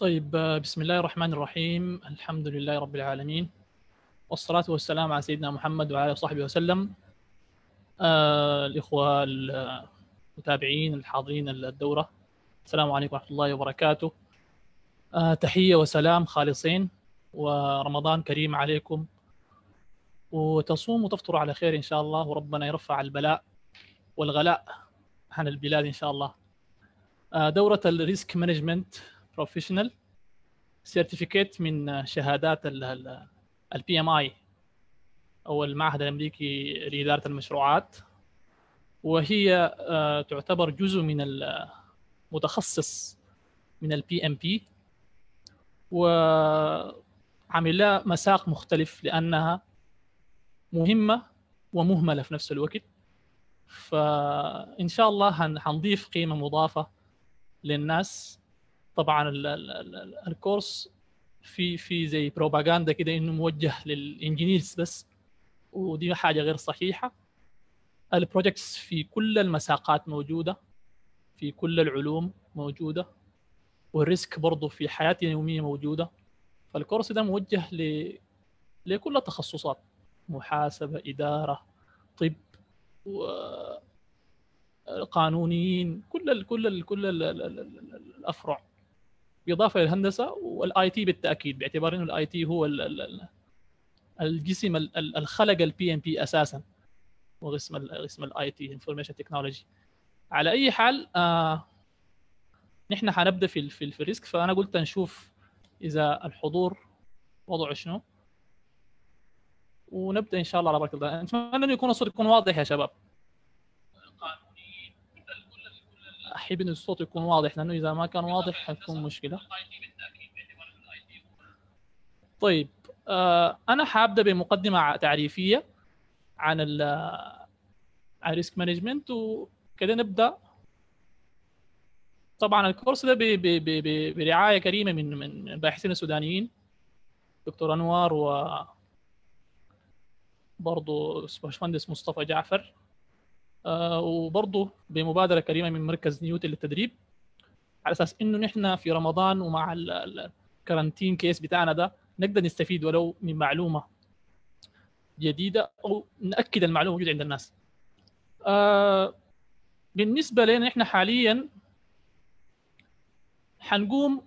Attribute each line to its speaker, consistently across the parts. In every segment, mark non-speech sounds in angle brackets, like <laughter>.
Speaker 1: طيب آه، بسم الله الرحمن الرحيم الحمد لله رب العالمين والصلاة والسلام على سيدنا محمد وعلى صحبه وسلم آه الإخوة المتابعين الحاضرين الدورة السلام عليكم ورحمة الله وبركاته آه تحية وسلام خالصين ورمضان كريم عليكم وتصوم وتفطر على خير إن شاء الله وربنا يرفع البلاء والغلاء عن البلاد إن شاء الله آه، دورة الريسك مانجمنت بروفيشنال سيرتيفيكيت من شهادات البي ام اي او المعهد الامريكي لاداره المشروعات وهي uh, تعتبر جزء من المتخصص uh, من البي ام بي وعامل لها مساق مختلف لانها مهمه ومهمله في نفس الوقت فان شاء الله هنضيف قيمه مضافه للناس طبعا الكورس في في زي بروباغندا كده انه موجه للانجينيرز بس ودي حاجه غير صحيحه البروجكتس في كل المساقات موجوده في كل العلوم موجوده والريسك برضه في حياتي اليوميه موجوده فالكورس ده موجه ل... لكل التخصصات محاسبه اداره طب و... قانونيين كل ال كل ال كل ال الافرع بالاضافه للهندسه والاي تي بالتاكيد باعتبار انه الاي تي هو ال ال الجسم الخلق خلق البي ام بي اساسا وقسم قسم الاي تي انفورميشن تكنولوجي على اي حال آه نحن حنبدا في ال في, الريسك فانا قلت نشوف اذا الحضور وضعه شنو ونبدا ان شاء الله على بركه الله نتمنى انه يكون الصوت يكون واضح يا شباب احب ان الصوت يكون واضح لانه اذا ما كان واضح حتكون مشكله طيب آه، انا حابدا بمقدمه تعريفيه عن ال آه، عن الريسك مانجمنت وكده نبدا طبعا الكورس ده برعايه كريمه من من باحثين سودانيين دكتور انوار و برضه باشمهندس مصطفى جعفر آه، وبرضه بمبادره كريمه من مركز نيوتن للتدريب على اساس انه نحن في رمضان ومع الكارانتين كيس بتاعنا ده نقدر نستفيد ولو من معلومه جديده او ناكد المعلومه موجوده عند الناس. آه، بالنسبه لنا احنا حاليا حنقوم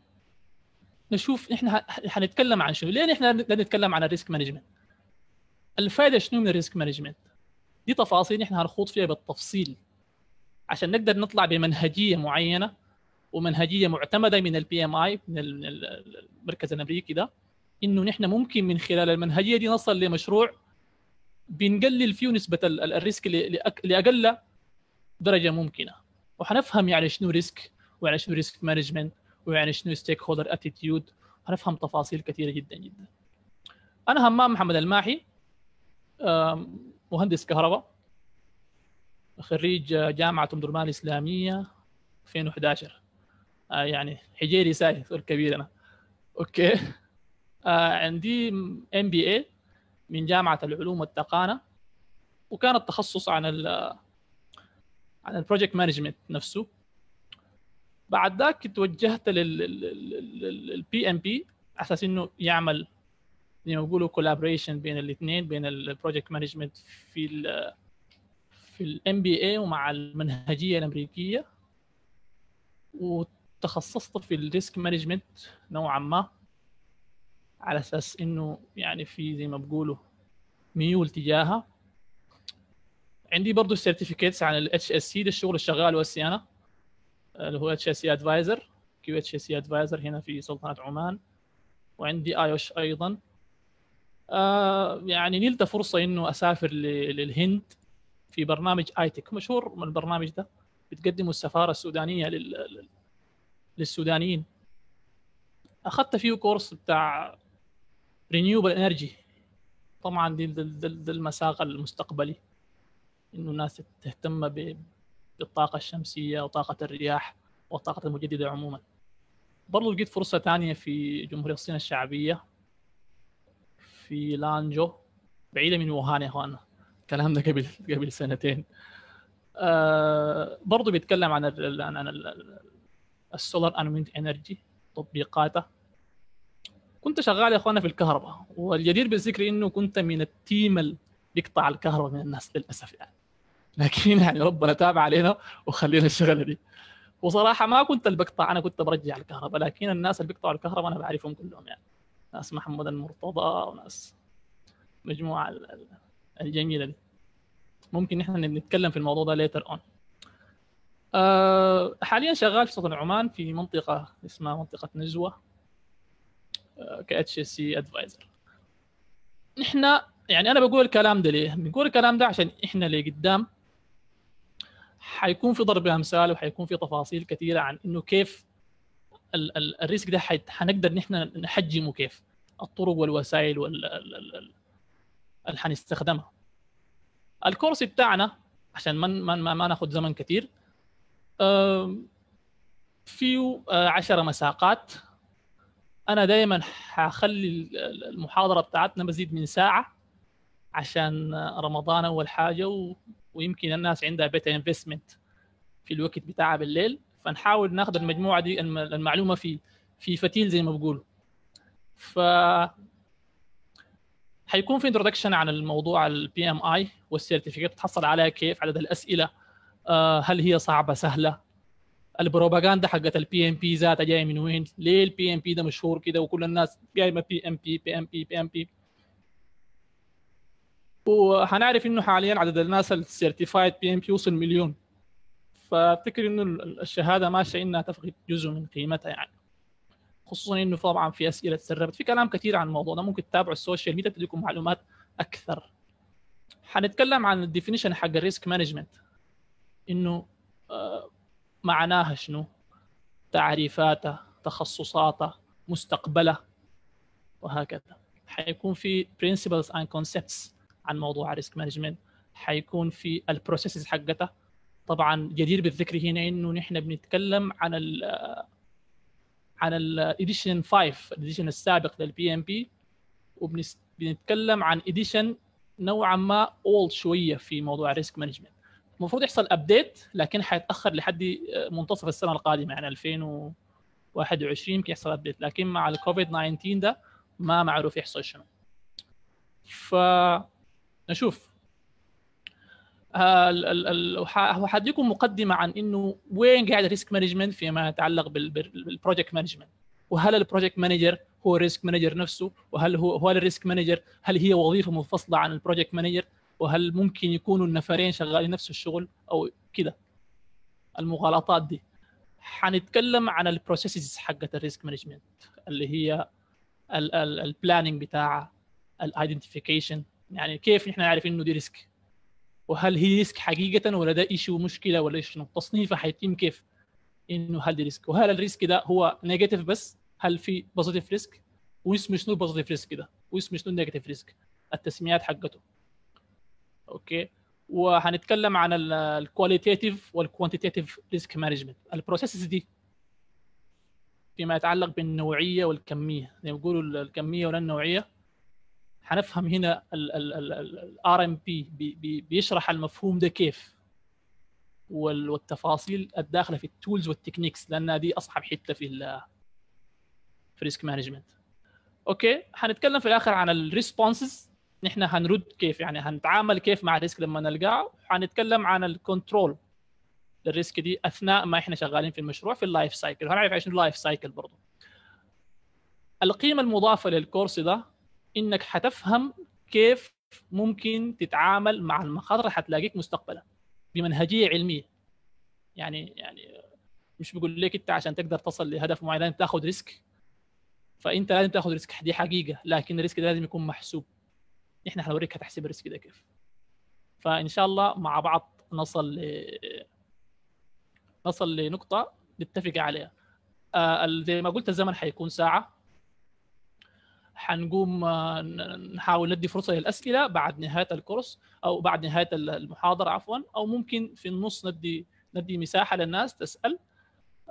Speaker 1: نشوف احنا حنتكلم عن شنو، ليه احنا نتكلم عن الريسك مانجمنت؟ الفائده شنو من الريسك مانجمنت؟ دي تفاصيل نحن هنخوض فيها بالتفصيل عشان نقدر نطلع بمنهجيه معينه ومنهجيه معتمده من البي ام اي من المركز الامريكي ده انه نحن ممكن من خلال المنهجيه دي نصل لمشروع بنقلل فيه نسبه الريسك لاقل درجه ممكنه وحنفهم يعني شنو ريسك ويعني شنو ريسك مانجمنت ويعني شنو ستيك هولدر اتيتيود هنفهم تفاصيل كثيره جدا جدا انا همام محمد الماحي مهندس كهرباء خريج جامعة أم درمان الإسلامية 2011 آه يعني حجيري ساي كبير أنا أوكي آه عندي ام بي اي من جامعة العلوم والتقانة وكان التخصص عن ال عن البروجكت مانجمنت نفسه بعد ذاك توجهت للبي ام بي على اساس انه يعمل زي ما بيقولوا كولابريشن بين الاثنين بين البروجكت مانجمنت في الـ في الام بي اي ومع المنهجيه الامريكيه وتخصصت في الريسك مانجمنت نوعا ما على اساس انه يعني في زي ما بيقولوا ميول تجاهها عندي برضه سيرتيفيكيتس عن الاتش اس سي ده الشغل الشغال وهسي انا اللي هو اتش اس سي ادفايزر كيو اتش اس سي ادفايزر هنا في سلطنه عمان وعندي ايوش ايضا آه، يعني نلت فرصه انه اسافر للهند في برنامج ايتك e مشهور من البرنامج ده بتقدمه السفاره السودانيه لل... للسودانيين اخذت فيه كورس بتاع رينيوبل انرجي طبعا دي المساق المستقبلي انه الناس تهتم بالطاقه الشمسيه وطاقه الرياح والطاقه المجدده عموما برضه لقيت فرصه ثانيه في جمهوريه الصين الشعبيه في لانجو بعيده من ووهان يا اخوانا الكلام ده قبل قبل سنتين آه برضو بيتكلم عن الـ عن, عن السولار انويند انرجي تطبيقاته كنت شغال يا اخوانا في الكهرباء والجدير بالذكر انه كنت من التيم اللي بيقطع الكهرباء من الناس للاسف يعني لكن يعني ربنا تاب علينا وخلينا الشغله دي وصراحه ما كنت اللي بقطع انا كنت برجع الكهرباء لكن الناس اللي بيقطعوا الكهرباء انا بعرفهم كلهم يعني ناس محمد المرتضى وناس مجموعه الجميله دي ممكن نحن نتكلم في الموضوع ده ليتر اون آه، حاليا شغال في سلطنة عمان في منطقة اسمها منطقة نزوة آه، ك اتش سي ادفايزر نحن يعني انا بقول الكلام ده ليه؟ بنقول الكلام ده عشان احنا اللي قدام حيكون في ضرب امثال وحيكون في تفاصيل كثيره عن انه كيف الريسك ده حنقدر ان احنا نحجمه كيف الطرق والوسائل وال اللي حنستخدمها الكورس بتاعنا عشان ما ما, ما ناخذ زمن كثير فيه آه، عشرة مساقات انا دائما حخلي المحاضره بتاعتنا مزيد من ساعه عشان آه، رمضان اول حاجه و... ويمكن الناس عندها بيت انفستمنت في الوقت بتاعها بالليل فنحاول ناخذ المجموعه دي المعلومه في في فتيل زي ما بقولوا ف حيكون في انترودكشن عن الموضوع البي ام اي والسيرتيفيكت تحصل عليها كيف عدد الاسئله آه، هل هي صعبه سهله البروباغندا حقت البي ام بي ذاتها جايه من وين؟ ليه البي ام بي ده مشهور كده وكل الناس جايبه بي ام بي بي ام بي بي ام بي وهنعرف انه حاليا عدد الناس السيرتيفايد بي ام بي وصل مليون فافتكر انه الشهاده ماشيه انها تفقد جزء من قيمتها يعني خصوصا انه طبعا في اسئله تسربت في كلام كثير عن الموضوع ده ممكن تتابعوا السوشيال ميديا تديكم معلومات اكثر حنتكلم عن الديفينيشن حق الريسك مانجمنت انه آه، معناها شنو تعريفاته تخصصاته مستقبله وهكذا حيكون في principles and concepts عن موضوع الريسك مانجمنت حيكون في البروسيسز حقتها طبعا جدير بالذكر هنا انه نحن بنتكلم عن ال عن الاديشن 5 الاديشن السابق للبي ام بي وبنتكلم عن اديشن نوعا ما اولد شويه في موضوع الريسك مانجمنت المفروض يحصل ابديت لكن حيتاخر لحد منتصف السنه القادمه يعني 2021 يمكن يحصل ابديت لكن مع الكوفيد 19 ده ما معروف يحصل شنو ف نشوف آه، وحديكم مقدمه عن انه وين قاعد الريسك مانجمنت فيما يتعلق بالبروجكت مانجمنت وهل البروجكت مانجر هو الريسك مانجر نفسه وهل هو هو الريسك مانجر هل هي وظيفه منفصله عن البروجكت مانجر وهل ممكن يكونوا النفرين شغالين نفس الشغل او كده المغالطات دي حنتكلم عن البروسيسز حقت الريسك مانجمنت اللي هي البلاننج بتاعها الايدنتيفيكيشن يعني كيف نحن نعرف انه دي ريسك وهل هي ريسك حقيقه ولا ده ايشي ومشكله ولا شنو التصنيف حيتم كيف انه هل دي ريسك وهل الريسك ده هو نيجاتيف بس هل في بوزيتيف ريسك واسمه شنو البوزيتيف ريسك ده واسمه شنو النيجاتيف ريسك التسميات حقته اوكي وهنتكلم عن الكواليتاتيف والكوانتيتيف ريسك مانجمنت البروسيسز دي فيما يتعلق بالنوعيه والكميه زي ما بيقولوا الكميه ولا النوعيه حنفهم هنا الار ام بي بيشرح المفهوم ده كيف والتفاصيل الداخله في التولز والتكنيكس لان دي اصعب حته في في الريسك مانجمنت اوكي حنتكلم في الاخر عن الريسبونسز نحن هنرد كيف يعني هنتعامل كيف مع الريسك لما نلقاه حنتكلم عن الكنترول للريسك دي اثناء ما احنا شغالين في المشروع في اللايف سايكل هنعرف ايش اللايف سايكل برضه القيمه المضافه للكورس ده انك حتفهم كيف ممكن تتعامل مع المخاطر اللي حتلاقيك مستقبلا بمنهجيه علميه يعني يعني مش بقول لك انت عشان تقدر تصل لهدف معين لازم تاخذ ريسك فانت لازم تاخذ ريسك دي حقيقه لكن الريسك ده لازم يكون محسوب احنا حنوريك هتحسب الريسك ده كيف فان شاء الله مع بعض نصل ل... نصل لنقطه نتفق عليها آه زي ما قلت الزمن حيكون ساعه حنقوم آه، نحاول ندي فرصه للاسئله بعد نهايه الكورس او بعد نهايه المحاضره عفوا او ممكن في النص ندي ندي مساحه للناس تسال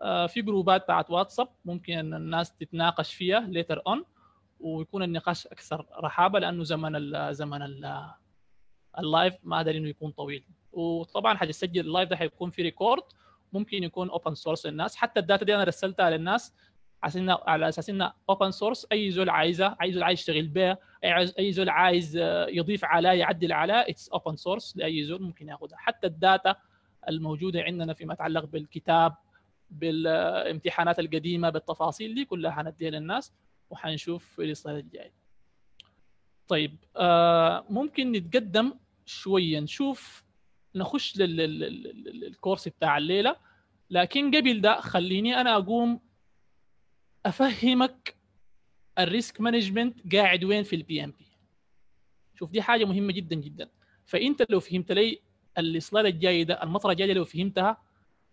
Speaker 1: آه، في جروبات بتاعت واتساب ممكن الناس تتناقش فيها ليتر اون ويكون النقاش اكثر رحابه لانه زمن الـ زمن الـ اللايف ما ادري انه يكون طويل وطبعا حتسجل اللايف ده حيكون في ريكورد ممكن يكون اوبن سورس للناس حتى الداتا دي انا رسلتها للناس عشان على اساس انه اوبن سورس اي زول عايزه اي زول عايز يشتغل بها اي زول عايز آه، يضيف على يعدل على اتس اوبن سورس لاي زول ممكن ياخذها حتى الداتا الموجوده عندنا فيما يتعلق بالكتاب بالامتحانات القديمه بالتفاصيل دي كلها حنديها للناس وحنشوف في الاصدار الجاي طيب آه ممكن نتقدم شويه نشوف نخش للكورس بتاع الليله لكن قبل ده خليني انا اقوم افهمك الريسك مانجمنت قاعد وين في البي ام بي شوف دي حاجه مهمه جدا جدا فانت لو فهمت لي الاصلاح الجاي ده المطره الجايه لو فهمتها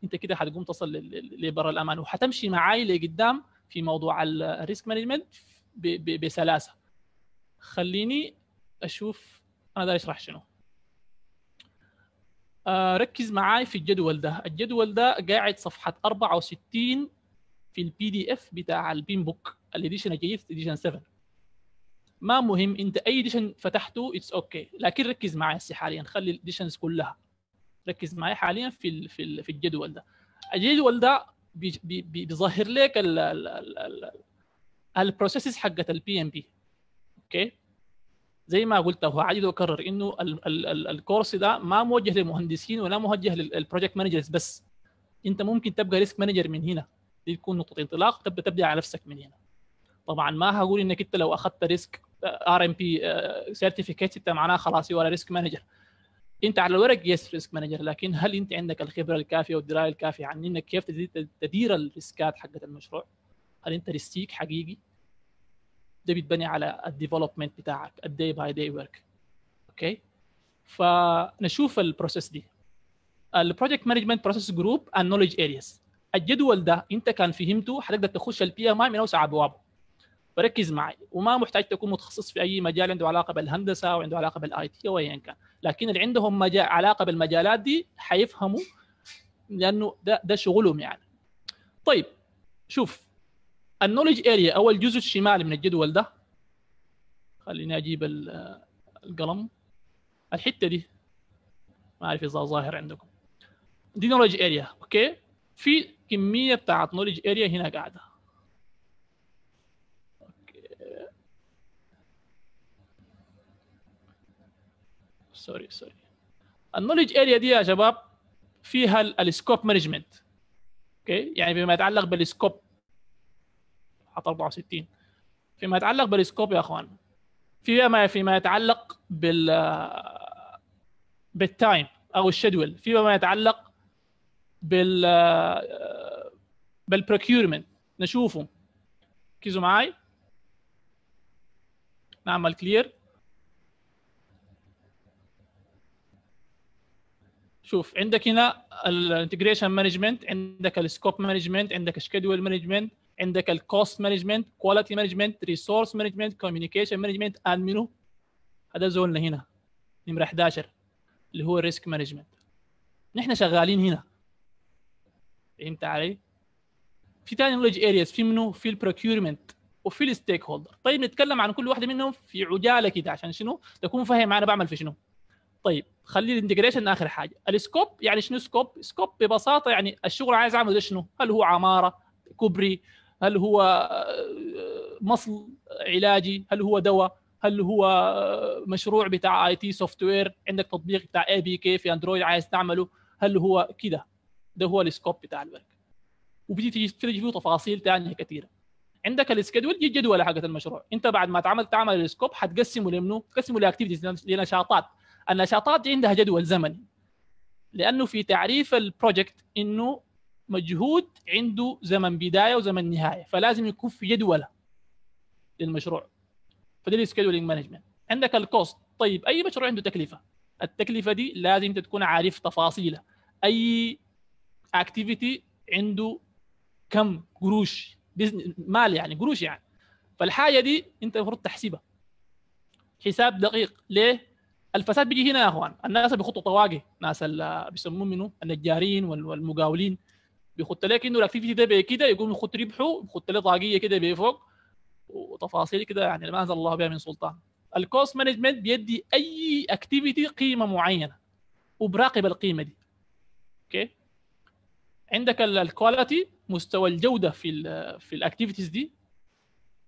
Speaker 1: انت كده هتقوم تصل لبر الامان وهتمشي معاي لقدام في موضوع الريسك مانجمنت بسلاسه خليني اشوف انا ده اشرح شنو آه، ركز معاي في الجدول ده الجدول ده قاعد صفحه 64 في البي دي اف بتاع البين بوك الاديشن الجديد اديشن 7 ما مهم انت اي اديشن فتحته اتس اوكي okay. لكن ركز معايا هسه حاليا خلي الاديشنز كلها ركز معايا حاليا في ال في ال في الجدول ده الجدول ده بي بي بيظهر لك البروسيسز حقت البي ام بي اوكي زي ما قلت هو عادي اكرر انه الكورس ده ما موجه للمهندسين ولا موجه للبروجكت مانجرز بس انت ممكن تبقى ريسك مانجر من هنا دي تكون نقطه انطلاق تبدا تبدا على نفسك من هنا طبعا ما هقول انك انت لو اخذت ريسك ار ام بي سيرتيفيكيت انت معناها خلاص ولا ريسك مانجر انت على الورق يس ريسك مانجر لكن هل انت عندك الخبره الكافيه والدرايه الكافيه عن انك كيف تدير الريسكات حقت المشروع هل انت ريسكيك حقيقي ده بيتبني على الديفلوبمنت بتاعك الدي باي دي ورك اوكي فنشوف البروسيس دي البروجكت مانجمنت بروسيس جروب اند نوليدج ارياز الجدول ده انت كان فهمته حتقدر تخش البي ام اي من اوسع ابوابه فركز معي وما محتاج تكون متخصص في اي مجال عنده علاقه بالهندسه او عنده علاقه بالاي تي او ايا كان لكن اللي عندهم مجال علاقه بالمجالات دي حيفهموا لانه ده ده شغلهم يعني طيب شوف النولج اريا او الجزء الشمالي من الجدول ده خليني اجيب القلم الحته دي ما اعرف اذا ظاهر عندكم دي نولج اريا اوكي في كميه بتاعت نولج اريا هنا قاعده سوري سوري النولج اريا دي يا شباب فيها السكوب مانجمنت اوكي يعني بما يتعلق بالسكوب حط 64 فيما يتعلق بالسكوب يا اخوان فيها ما فيما يتعلق بال بالتايم او الشدول فيما يتعلق بال بالبروكيورمنت نشوفه ركزوا معي نعمل كلير شوف عندك هنا الانتجريشن مانجمنت عندك السكوب مانجمنت عندك الشكيدول مانجمنت عندك الكوست مانجمنت كواليتي مانجمنت ريسورس مانجمنت كوميونيكيشن مانجمنت ادمنو هذا زولنا هنا نمره 11 اللي هو الريسك مانجمنت نحن شغالين هنا فهمت علي؟ في تاني نولج ارياز في منه في البروكيورمنت وفي الستيك هولدر طيب نتكلم عن كل واحده منهم في عجاله كده عشان شنو تكون فاهم انا بعمل في شنو طيب خلي الانتجريشن اخر حاجه السكوب يعني شنو سكوب سكوب ببساطه يعني الشغل عايز اعمله ده شنو هل هو عماره كوبري هل هو آه، مصل علاجي هل هو دواء هل هو آه، مشروع بتاع اي تي سوفت وير عندك تطبيق بتاع اي بي كي في اندرويد عايز تعمله هل هو كده ده هو السكوب بتاع الورك وبتيجي تجي تجي فيه تفاصيل ثانيه كثيره عندك السكيدول دي الجدول حقه المشروع انت بعد ما تعمل تعمل السكوب حتقسمه لمنو تقسمه لاكتيفيتيز لنشاطات النشاطات دي عندها جدول زمني لانه في تعريف البروجكت انه مجهود عنده زمن بدايه وزمن نهايه فلازم يكون في جدول للمشروع فده السكيدولينج مانجمنت عندك الكوست طيب اي مشروع عنده تكلفه التكلفه دي لازم انت تكون عارف تفاصيلها اي اكتيفيتي عنده كم قروش مال يعني قروش يعني فالحاجه دي انت المفروض تحسبها حساب دقيق ليه؟ الفساد بيجي هنا يا اخوان الناس بيخطوا طواقي ناس بيسموه منه النجارين والمقاولين بيخط لك انه الاكتيفيتي ده كده يقوم يخط ربحه يخط لك طاقيه كده فوق وتفاصيل كده يعني ما انزل الله بها من سلطان الكوست مانجمنت بيدي اي اكتيفيتي قيمه معينه وبراقب القيمه دي اوكي عندك الكواليتي مستوى الجوده في ال في الاكتيفيتيز دي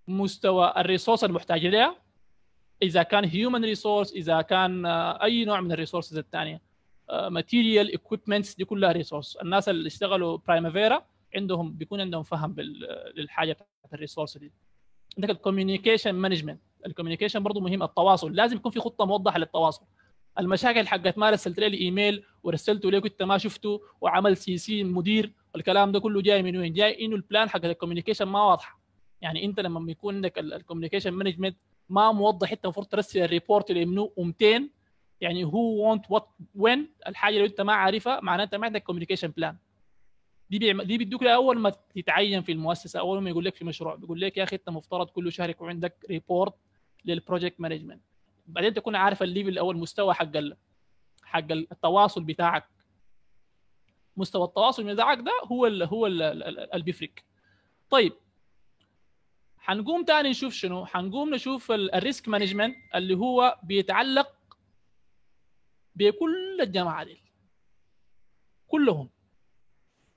Speaker 1: مستوى الريسورس المحتاج لها اذا كان هيومن ريسورس اذا كان آه، اي نوع من الريسورسز الثانيه ماتيريال اكويبمنتس دي كلها ريسورس الناس اللي اشتغلوا برايمافيرا عندهم بيكون عندهم فهم للحاجه بتاعت الريسورس دي عندك الكوميونيكيشن مانجمنت الكوميونيكيشن برضه مهم التواصل لازم يكون في خطه موضحه للتواصل المشاكل حقت ما رسلت لي ايميل ورسلته لك كنت ما شفته وعمل سي سي المدير والكلام ده كله جاي من وين؟ جاي انه البلان حقت الكوميونيكيشن ما واضحه يعني انت لما يكون عندك الكوميونيكيشن مانجمنت ما موضح انت المفروض ترسل الريبورت لمنو ومتين يعني هو وونت وات وين الحاجه اللي انت ما عارفها معناه انت ما عندك كوميونيكيشن بلان دي بيعمل دي بيدوك اول ما تتعين في المؤسسه اول ما يقول لك في مشروع بيقول لك يا اخي انت مفترض كل شهر يكون عندك ريبورت للبروجكت مانجمنت بعدين تكون عارف الليفل او المستوى حق حق التواصل بتاعك مستوى التواصل بتاعك ده هو ال هو اللي بيفرق طيب هنقوم تاني نشوف شنو هنقوم نشوف الريسك مانجمنت اللي هو بيتعلق بكل الجماعه دي كلهم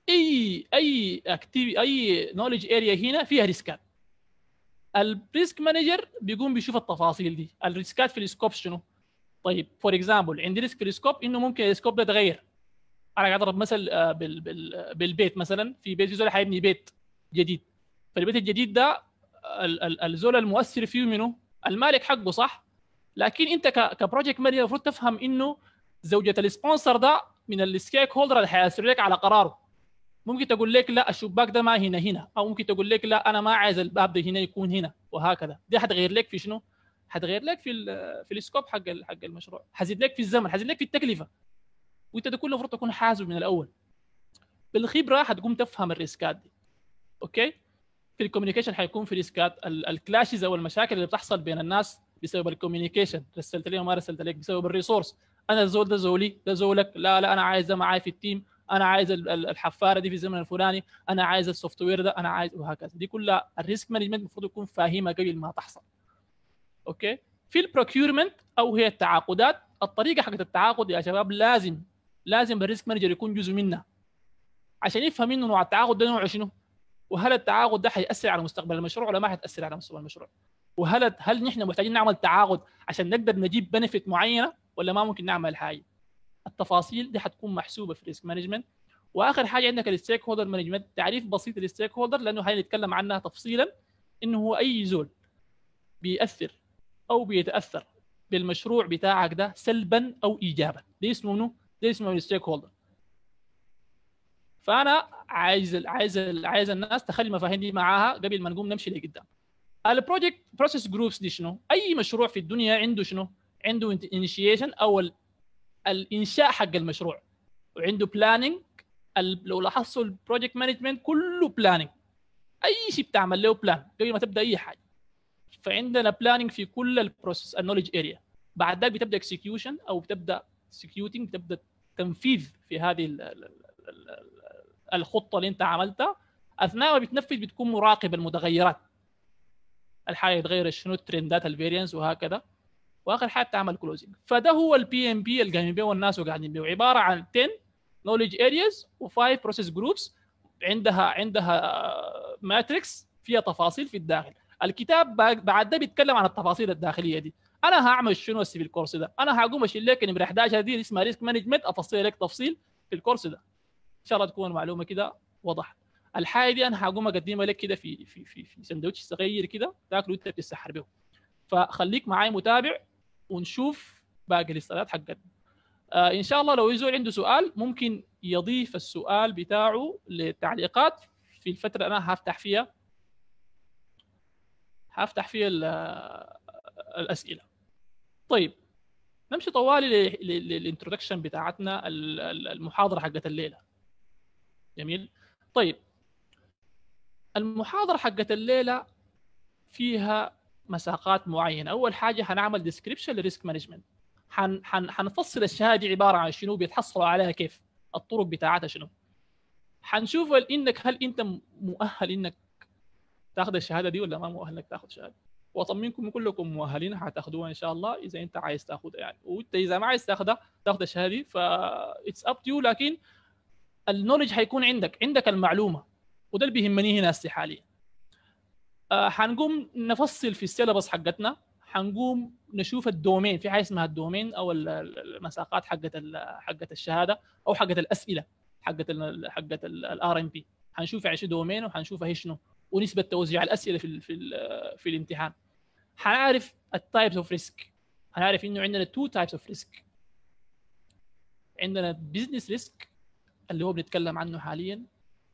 Speaker 1: اي اي اكتيف اي نولج اريا هنا فيها ريسكات الريسك مانجر بيقوم بيشوف التفاصيل دي الريسكات في السكوب شنو طيب فور اكزامبل عندي ريسك في السكوب انه ممكن السكوب ده يتغير انا قاعد اضرب مثل آه، بالبيت مثلا في بيت في زول حيبني بيت جديد فالبيت الجديد ده الزول المؤثر فيه منه المالك حقه صح لكن انت كبروجكت مانجر المفروض تفهم انه زوجة السبونسر ده من الستيك هولدر اللي حيأثر لك على قراره ممكن تقول لك لا الشباك ده ما هنا هنا او ممكن تقول لك لا انا ما عايز الباب ده هنا يكون هنا وهكذا دي حتغير لك في شنو حتغير لك في في السكوب حق حق المشروع حزيد لك في الزمن حزيد لك في التكلفه وانت ده كله المفروض تكون حاسب من الاول بالخبره حتقوم تفهم الريسكات دي اوكي في الكوميونيكيشن حيكون في ريسكات الكلاشز او المشاكل اللي بتحصل بين الناس بسبب الكوميونيكيشن رسلت لي وما رسلت لك بسبب الريسورس انا الزول ده زولي ده زولك لا لا انا عايز ده معاي في التيم انا عايز الحفاره دي في الزمن الفلاني انا عايز السوفت وير ده انا عايز وهكذا دي كلها الريسك مانجمنت المفروض يكون فاهمها قبل ما تحصل اوكي في البروكيورمنت او هي التعاقدات الطريقه حقت التعاقد يا شباب لازم لازم الريسك مانجر يكون جزء منها عشان يفهم انه نوع التعاقد ده نوعه شنو وهل التعاقد ده حيأثر على مستقبل المشروع ولا ما حيأثر على مستقبل المشروع وهل هل نحن محتاجين نعمل تعاقد عشان نقدر نجيب بنفيت معينه ولا ما ممكن نعمل حاجه التفاصيل دي حتكون محسوبه في الريسك مانجمنت واخر حاجه عندك الستيك هولدر مانجمنت تعريف بسيط للستيك هولدر لانه هنتكلم عنها تفصيلا انه هو اي زول بيأثر او بيتاثر بالمشروع بتاعك ده سلبا او ايجابا ده اسمه منه ده اسمه الستيك هولدر فانا عايز عايز عايز الناس تخلي المفاهيم دي معاها قبل ما نقوم نمشي لقدام البروجكت بروسيس جروبس دي شنو اي مشروع في الدنيا عنده شنو عنده انيشيشن او الانشاء حق المشروع وعنده بلاننج لو لاحظتوا البروجكت مانجمنت كله بلاننج اي شيء بتعمل له بلان قبل ما تبدا اي حاجه فعندنا بلاننج في كل البروسيس النولج اريا بعد ذلك بتبدا اكسكيوشن او بتبدا اكسكيوتنج بتبدا تنفيذ في هذه الخطه اللي انت عملتها اثناء ما بتنفذ بتكون مراقب المتغيرات الحاجه يتغير شنو الترندات الفيرينس وهكذا واخر حاجه تعمل كلوزنج فده هو البي ام بي اللي قاعدين بيه والناس قاعدين بيه عباره عن 10 نولج ارياز و5 بروسيس جروبس عندها عندها ماتريكس آه، فيها تفاصيل في الداخل الكتاب بعد ده بيتكلم عن التفاصيل الداخليه دي انا هعمل شنو في الكورس ده انا هقوم اشيل لك نمره 11 دي اسمها ريسك مانجمنت افصل لك تفصيل في الكورس ده ان شاء الله تكون المعلومه كده وضحت الحاجه دي انا هقوم اقدمها لك كده في في في, في سندوتش صغير كده تاكله انت بتسحر به فخليك معاي متابع ونشوف باقي الاستادات حقتنا آه، ان شاء الله لو يزول عنده سؤال ممكن يضيف السؤال بتاعه للتعليقات في الفتره انا هفتح فيها هفتح فيها الاسئله طيب نمشي طوالي للانترودكشن بتاعتنا المحاضره حقت الليله جميل طيب المحاضره حقت الليله فيها مساقات معينه اول حاجه هنعمل ديسكريبشن للريسك مانجمنت حن حن حنفصل الشهاده دي عباره عن شنو بيتحصلوا عليها كيف الطرق بتاعتها شنو حنشوف انك هل انت مؤهل انك تاخذ الشهاده دي ولا ما مؤهل انك تاخذ شهاده واطمنكم كلكم مؤهلين هتاخدوها ان شاء الله اذا انت عايز تاخذها يعني وانت اذا ما عايز تاخذها تاخذ الشهاده دي ف اتس اب تو لكن النولج هيكون عندك عندك المعلومه وده اللي بيهمني هنا حاليا هنقوم آه، نفصل في السيلابس حقتنا هنقوم نشوف الدومين في حاجه اسمها الدومين او المساقات حقت حقت الشهاده او حقت الاسئله حقت حقت الار ام بي هنشوف ايش يعني دومين وهنشوف ايش شنو ونسبه توزيع الاسئله في الـ في الـ في الامتحان هنعرف التايبس اوف ريسك هنعرف انه عندنا تو تايبس اوف ريسك عندنا بزنس ريسك اللي هو بنتكلم عنه حاليا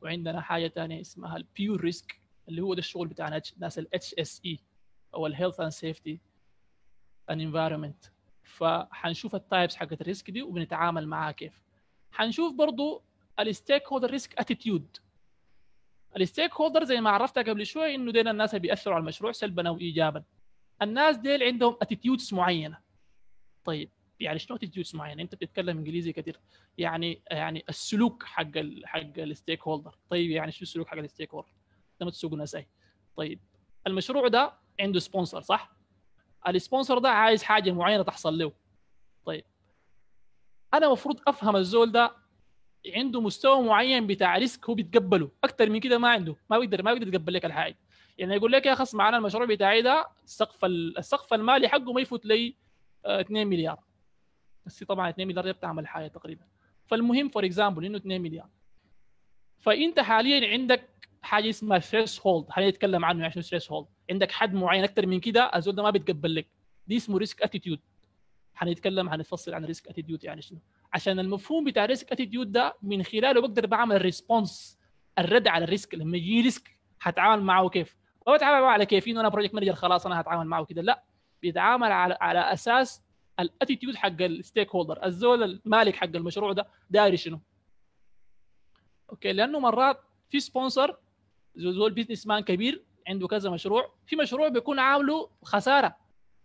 Speaker 1: وعندنا حاجه ثانيه اسمها البيور ريسك اللي هو ده الشغل بتاع ناس ال HSE او ال Health and Safety and Environment فحنشوف التايبس حقت الريسك دي وبنتعامل معاها كيف حنشوف برضو الستيك هولدر ريسك اتيتيود الستيك هولدر زي ما عرفتها قبل شوي انه ديل الناس اللي بياثروا على المشروع سلبا او ايجابا الناس ديل عندهم اتيتيودز معينه طيب يعني شنو اتيتيودز معينه انت بتتكلم انجليزي كثير يعني يعني السلوك حق حق الستيك هولدر طيب يعني شو السلوك حق الستيك هولدر ما تسوق ناس اي طيب المشروع ده عنده سبونسر صح السبونسر ده عايز حاجه معينه تحصل له طيب انا المفروض افهم الزول ده عنده مستوى معين بتاع ريسك هو بيتقبله اكتر من كده ما عنده ما بيقدر ما بيقدر يتقبل لك الحاجه يعني يقول لك يا خصم معانا المشروع بتاعي ده السقف السقف المالي حقه ما يفوت لي 2 آه، مليار بس طبعا 2 مليار دي بتعمل حاجه تقريبا فالمهم فور اكزامبل انه 2 مليار فانت حاليا عندك حاجه اسمها ثريس هولد حنتكلم عنه يعني ثريس هولد عندك حد معين اكثر من كده الزول ده ما بيتقبل لك دي اسمه ريسك اتيتيود حنتكلم حنفصل عن ريسك اتيتيود يعني شنو عشان المفهوم بتاع ريسك اتيتيود ده من خلاله بقدر بعمل ريسبونس الرد على الريسك لما يجي ريسك هتعامل معه كيف ما بتعامل معه على كيف انه انا بروجكت مانجر خلاص انا هتعامل معه كده لا بيتعامل على على اساس الاتيتيود حق الستيك هولدر الزول المالك حق المشروع ده داري شنو اوكي لانه مرات في سبونسر زول بيزنس مان كبير عنده كذا مشروع في مشروع بيكون عامله خساره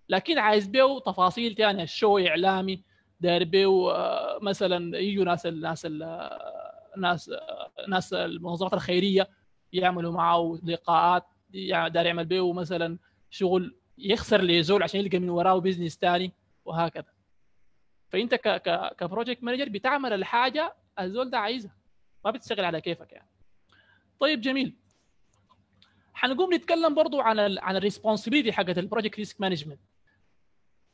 Speaker 1: لكن عايز بيه تفاصيل ثانيه شو اعلامي داير بيه آه، مثلا يجوا ناس الناس ناس آه، ناس آه، ناس المنظمات الخيريه يعملوا معه لقاءات داير يعمل بيه مثلا شغل يخسر لزول عشان يلقى من وراه بزنس ثاني وهكذا فانت ك ك كبروجكت مانجر بتعمل الحاجه الزول ده عايزها ما بتشتغل على كيفك يعني طيب جميل حنقوم نتكلم برضو عن الـ عن الريسبونسبيلتي حقت البروجكت ريسك مانجمنت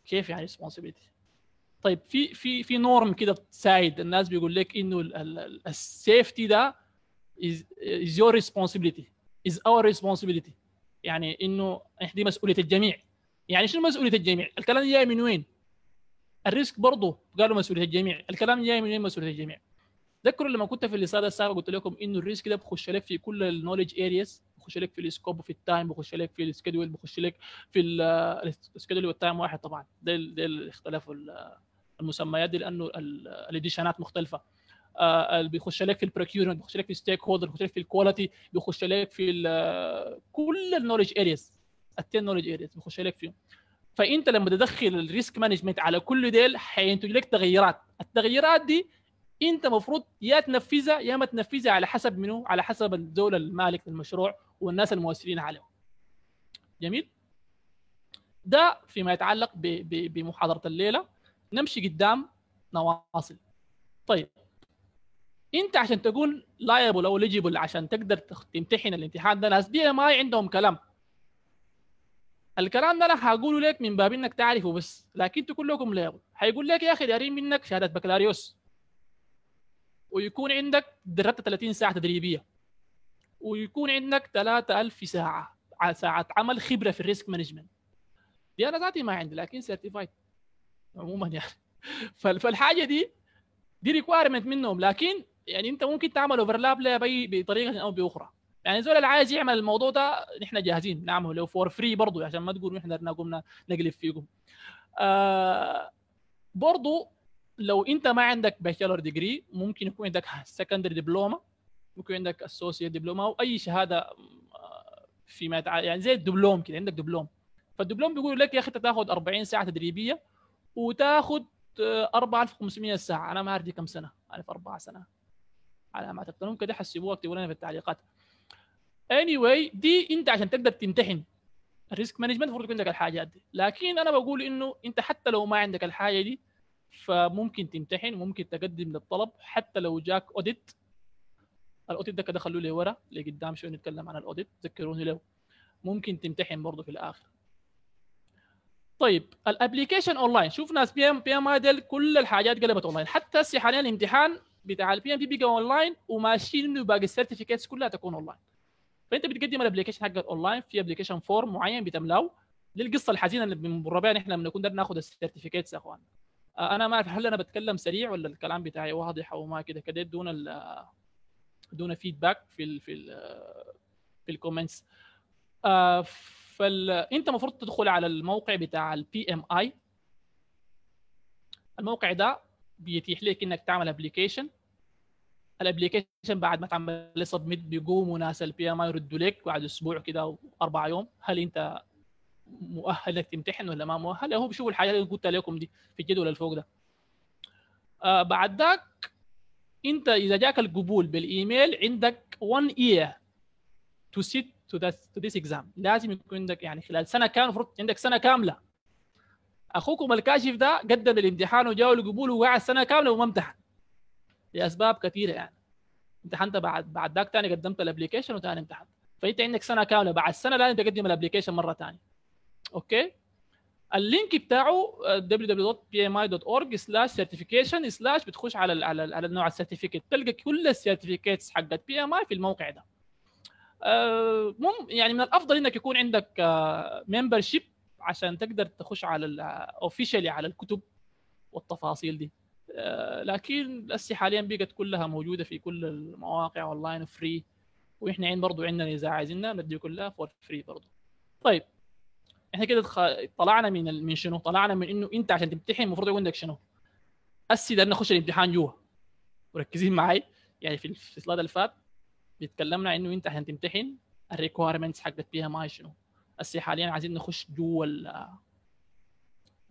Speaker 1: كيف يعني ريسبونسبيلتي طيب في في في نورم كده سايد الناس بيقول لك انه السيفتي ده از يور ريسبونسبيلتي از اور ريسبونسبيلتي يعني انه دي مسؤوليه الجميع يعني شنو مسؤوليه الجميع الكلام جاي من وين الريسك برضه قالوا مسؤوليه الجميع الكلام جاي من وين مسؤوليه الجميع تذكروا لما كنت في الاصاله السابقه قلت لكم انه الريسك ده بخش لك في كل النولج ارياز بخش لك في السكوب وفي التايم بخش لك في السكيدول بخش لك في السكيدول والتايم واحد طبعا ده ده الاختلاف المسميات دي لانه الاديشنات مختلفه آه بيخش لك في البروكيورمنت بيخش لك في ستيك هولدر بيخش لك في الكواليتي بيخش لك في كل النولج ارياز التين نولج ارياز بيخش لك فيهم فانت لما تدخل الريسك مانجمنت على كل ديل حينتج لك تغيرات التغيرات دي انت مفروض يا تنفذها يا ما تنفذها على حسب منه على حسب الدوله المالك للمشروع والناس المؤثرين عليه جميل ده فيما يتعلق بمحاضره الليله نمشي قدام نواصل طيب انت عشان تكون لايبل او ليجيبل عشان تقدر تمتحن الامتحان ده ناس دي ما عندهم كلام الكلام ده انا هقوله لك من باب انك تعرفه بس لكن تكون لكم لايبل هيقول لك يا اخي دارين منك شهاده بكالوريوس ويكون عندك دربت 30 ساعه تدريبيه ويكون عندك 3000 ساعه ساعات عمل خبره في الريسك مانجمنت دي انا ذاتي ما عندي لكن سيرتيفايد عموما يعني <laughs> فالحاجه دي دي ريكوايرمنت منهم لكن يعني انت ممكن تعمل اوفرلاب بطريقه او باخرى يعني زول اللي عايز يعمل الموضوع ده نحن جاهزين نعمله لو فور فري برضه عشان ما تقولوا احنا قمنا نقلب فيكم آه برضه لو انت ما عندك باتشلر ديجري ممكن يكون عندك سكندري دبلومه ممكن عندك اسوسيت دبلومه او اي شهاده آه، فيما يتعلق يعني زي الدبلوم كده عندك دبلوم فالدبلوم بيقول لك يا اخي انت تاخذ 40 ساعه تدريبيه وتاخذ 4500 آه، ساعه انا ما اعرف دي كم سنه في اربع سنه على ما اعتقد ممكن يحسبوها اكتبوا لنا في التعليقات اني anyway دي انت عشان تقدر تمتحن الريسك مانجمنت المفروض يكون عندك الحاجات دي لكن انا بقول انه انت حتى لو ما عندك الحاجه دي فممكن تمتحن ممكن تقدم للطلب حتى لو جاك اوديت الاوديت ده كده خلوه لورا لقدام شويه نتكلم عن الاوديت ذكروني له ممكن تمتحن برضه في الاخر طيب الابلكيشن اونلاين شوف ناس بي ام بي ام ايدل كل الحاجات قلبت اونلاين حتى هسه حاليا الامتحان بتاع البي ام بي بقى اونلاين وماشيين انه باقي السيرتيفيكيتس كلها تكون اونلاين فانت بتقدم الابلكيشن حقك اونلاين في ابلكيشن فورم معين بتملاه للقصه الحزينه اللي من ربعنا احنا بنكون ناخذ السيرتيفيكيتس يا اخوان آه، انا ما اعرف هل انا بتكلم سريع ولا الكلام بتاعي واضح او ما كده كده دون ال دون فيدباك في الـ في الـ في الكومنتس آه، فانت انت المفروض تدخل على الموقع بتاع البي ام اي الموقع ده بيتيح لك انك تعمل ابلكيشن الابلكيشن بعد ما تعمل سبميت بيقوموا ناس البي ام اي يردوا لك بعد اسبوع كده او اربع يوم هل انت مؤهل انك تمتحن ولا ما مؤهل هو بيشوف الحاجات اللي قلت لكم دي في الجدول اللي فوق ده آه بعد ذاك انت اذا جاك القبول بالايميل عندك 1 year to sit to, this, to this exam لازم يكون عندك يعني خلال سنه كامله المفروض عندك سنه كامله اخوكم الكاشف ده قدم الامتحان وجاء القبول وقعد سنه كامله وما امتحن لاسباب كثيره يعني امتحنت بعد بعد ذاك ثاني قدمت الابلكيشن وثاني امتحنت فانت عندك سنه كامله بعد سنه لازم تقدم الابلكيشن مره ثانيه اوكي اللينك بتاعه آه، www.pmi.org/certification/ بتخش على على على النوع السيرتيفيكت تلقى كل السيرتيفيكيتس حقت بي ام اي في الموقع ده آه، مم يعني من الافضل انك يكون عندك شيب آه، عشان تقدر تخش على اوفيشالي على الكتب والتفاصيل دي لكن لسه حاليا بقت كلها موجوده في كل المواقع اونلاين فري واحنا عين برضه عندنا اذا عايزينها بندي كلها فور فري برضه طيب احنا كده طلعنا من ال... من شنو؟ طلعنا من انه انت عشان تمتحن المفروض يكون عندك شنو؟ اسي ده نخش الامتحان جوا مركزين معي يعني في السلايد اللي فات بيتكلمنا انه انت عشان تمتحن الريكوايرمنتس حقت بي ام اي شنو؟ هسه حاليا عايزين نخش جوا ال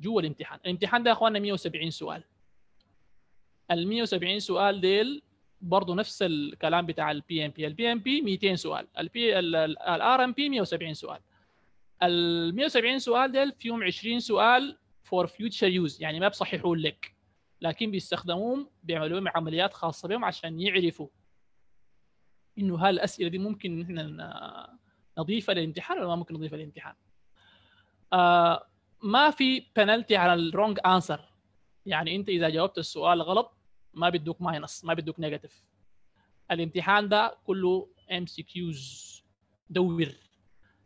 Speaker 1: جوا الامتحان، الامتحان ده يا اخواننا 170 سؤال. ال 170 سؤال ديل برضه نفس الكلام بتاع البي ام بي، البي ام بي 200 سؤال، الار ام بي 170 سؤال. ال 170 سؤال ديل فيهم 20 سؤال فور فيوتشر يوز يعني ما بصححون لك لكن بيستخدموهم بيعملوا لهم عمليات خاصه بهم عشان يعرفوا انه هل الاسئله دي ممكن احنا نضيفها للامتحان ولا ما ممكن نضيفها للامتحان آه ما في بنالتي على الرونج انسر يعني انت اذا جاوبت السؤال غلط ما بدوك ماينس ما بدوك نيجاتيف الامتحان ده كله ام سي كيوز دور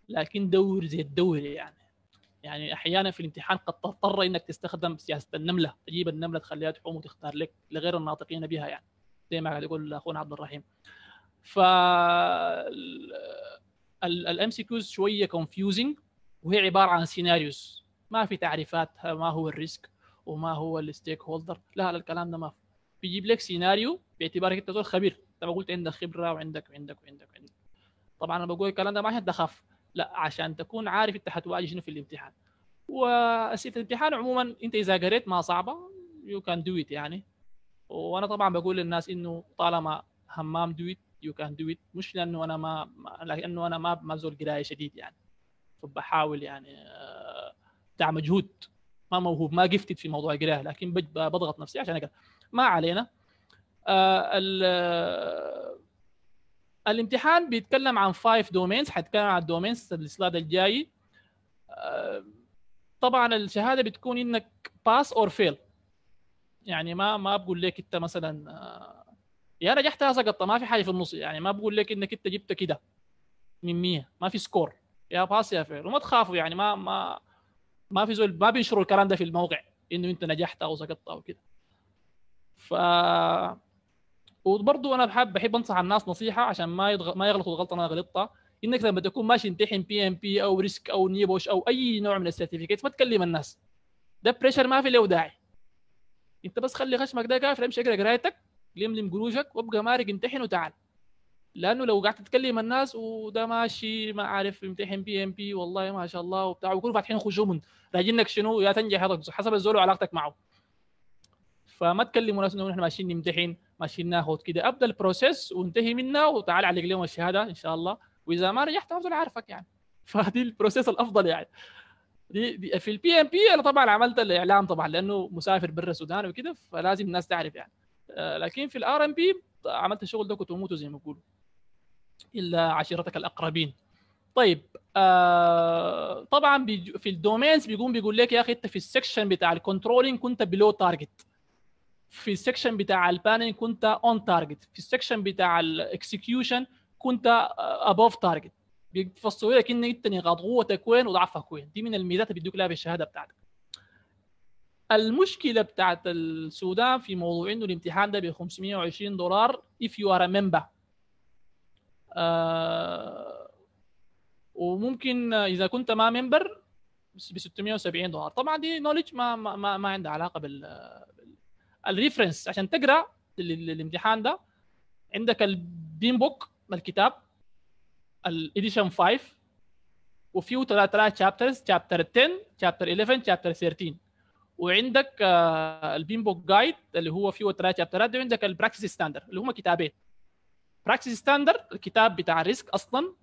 Speaker 1: لكن دور زي الدوري يعني يعني احيانا في الامتحان قد تضطر انك تستخدم سياسه النمله تجيب النمله تخليها تحوم وتختار لك لغير الناطقين بها يعني زي ما قاعد يقول اخونا عبد الرحيم ف الام سي كيوز شويه كونفيوزنج وهي عباره عن سيناريوز ما في تعريفات ما هو الريسك وما هو الستيك هولدر لا الكلام ده ما في بيجيب لك سيناريو باعتبارك انت زول خبير انت ما قلت عندك خبره وعندك وعندك وعندك, وعندك. طبعا انا بقول الكلام ده ما عشان اخاف لا عشان تكون عارف انت حتواجه شنو في الامتحان واسئله الامتحان عموما انت اذا قريت ما صعبه يو كان دو ات يعني وانا طبعا بقول للناس انه طالما همام دو ات يو كان دو ات مش لانه انا ما لانه انا ما ما زول قرايه شديد يعني فبحاول يعني بتاع آه، مجهود ما موهوب ما جفتد في موضوع القرايه لكن بضغط نفسي عشان اقرا ما علينا آه الامتحان بيتكلم عن 5 دومينز حيتكلم عن الدومينز السلايد الجاي آه، طبعا الشهاده بتكون انك باس اور فيل يعني ما ما بقول لك انت مثلا آه، يا نجحت يا سقطت ما في حاجه في النص يعني ما بقول لك انك انت جبت كده من 100 ما في سكور يا باس يا فيل وما تخافوا يعني ما ما ما في زول ما بينشروا الكلام ده في الموقع انه انت نجحت او سقطت او كده ف وبرضه انا بحب بحب انصح الناس نصيحه عشان ما يضغ... ما يغلطوا الغلطه انا غلطتها انك لما تكون ماشي تمتحن بي ام بي او ريسك او نيبوش او اي نوع من السيرتيفيكيت ما تكلم الناس ده بريشر ما في له داعي انت بس خلي خشمك ده قافل امشي اقرا قرايتك لملم قروشك وابقى مارق امتحن وتعال لانه لو قعدت تكلم الناس وده ماشي ما عارف امتحن بي ام بي والله ما شاء الله وبتاع ويكونوا فاتحين خشوم راجين شنو يا تنجح حسب الزول وعلاقتك معه فما تكلموا ناس انه احنا ماشيين نمتحن ماشيين ناخذ كده ابدا البروسيس وانتهي منها وتعال علق لهم الشهاده ان شاء الله واذا ما رجعت افضل عارفك يعني <laughs> فدي البروسيس الافضل يعني دي, دي في البي ام بي انا طبعا عملت الاعلام طبعا لانه مسافر برا السودان وكده فلازم الناس تعرف يعني آه، لكن في الار ام بي عملت الشغل ده كنت موتو زي ما بيقولوا الا عشيرتك الاقربين طيب آه طبعا في الدومينز بيقوم بيقول لك يا اخي انت في السكشن بتاع الكنترولينج كنت بلو تارجت في السكشن بتاع البانين كنت اون تارجت في السكشن بتاع الاكسكيوشن كنت ابوف تارجت بيفصلوا لك ان انت نقاط قوتك وين وضعفك وين دي من الميزات اللي بيدوك لها بالشهاده بتاعتك المشكله بتاعت السودان في موضوع انه الامتحان ده ب 520 دولار if you are a member آه وممكن اذا كنت ما ممبر ب 670 دولار طبعا دي نولج ما ما, ما عندها علاقه بال الريفرنس عشان تقرا الامتحان ده عندك البين بوك الكتاب الاديشن 5 وفيه ثلاث ثلاث شابترز شابتر 10 شابتر 11 شابتر 13 وعندك آه، البين بوك جايد اللي هو فيه ثلاث شابترات وعندك عندك ستاندر اللي هم كتابين براكتس ستاندر الكتاب بتاع الريسك اصلا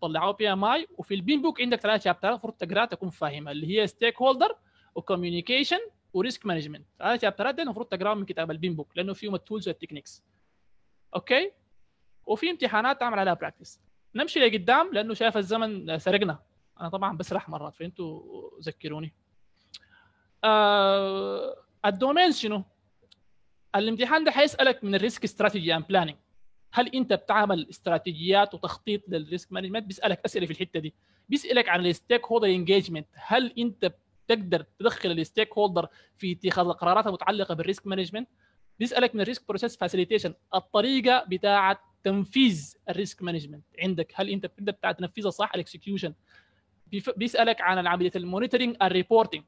Speaker 1: طلعوه بي ام اي وفي البين بوك عندك ثلاث شابترات المفروض تقرا تكون فاهمها اللي هي ستيك هولدر وكوميونيكيشن وريسك مانجمنت هذا الشابترات دي المفروض تقراه من كتاب البين بوك لانه فيهم التولز والتكنيكس اوكي وفي امتحانات تعمل عليها براكتس نمشي لقدام لانه شايف الزمن سرقنا انا طبعا بسرح مرات فانتوا ذكروني آه الدومينز شنو الامتحان ده حيسالك من الريسك استراتيجي ان بلاننج هل انت بتعمل استراتيجيات وتخطيط للريسك مانجمنت بيسالك اسئله في الحته دي بيسالك عن الستيك هولدر انجيجمنت هل انت تقدر تدخل الستيك هولدر في اتخاذ القرارات المتعلقه بالريسك مانجمنت بيسالك من الريسك بروسيس فاسيليتيشن الطريقه بتاعه تنفيذ الريسك مانجمنت عندك هل انت بتقدر تنفذها صح الاكسكيوشن بيسالك عن عمليه المونيتورنج الريبورتنج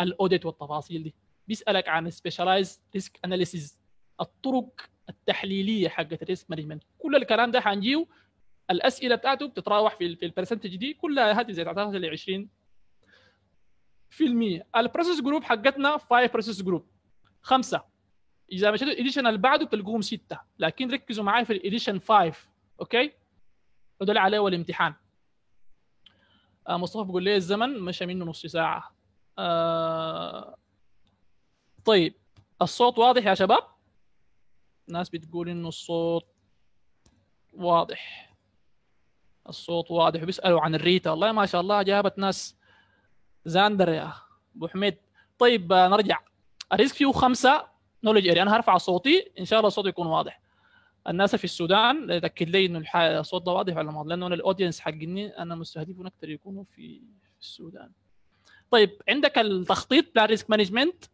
Speaker 1: الاوديت والتفاصيل دي بيسالك عن سبيشالايز ريسك اناليسيز الطرق التحليليه حقت الريسك مانجمنت كل الكلام ده حنجيه الاسئله بتاعته بتتراوح في البرسنتج دي كلها هذه زي 20 البروسيس جروب حقتنا 5 بروسيس جروب خمسه اذا مشيتوا الاديشن اللي بعده بتلقوهم سته لكن ركزوا معايا في الاديشن 5 اوكي ودول عليه والامتحان آه مصطفى بيقول لي الزمن مشى منه نص ساعه آه طيب الصوت واضح يا شباب ناس بتقول انه الصوت واضح الصوت واضح بيسالوا عن الريتا والله ما شاء الله جابت ناس زاندر يا ابو حميد طيب آه، نرجع الريسك فيه خمسه نولج اريا انا هرفع صوتي ان شاء الله الصوت يكون واضح الناس في السودان تاكد لي انه الصوت ده واضح ولا ما لانه انا الاودينس حقني انا مستهدفون اكثر يكونوا في السودان طيب عندك التخطيط بتاع الريسك مانجمنت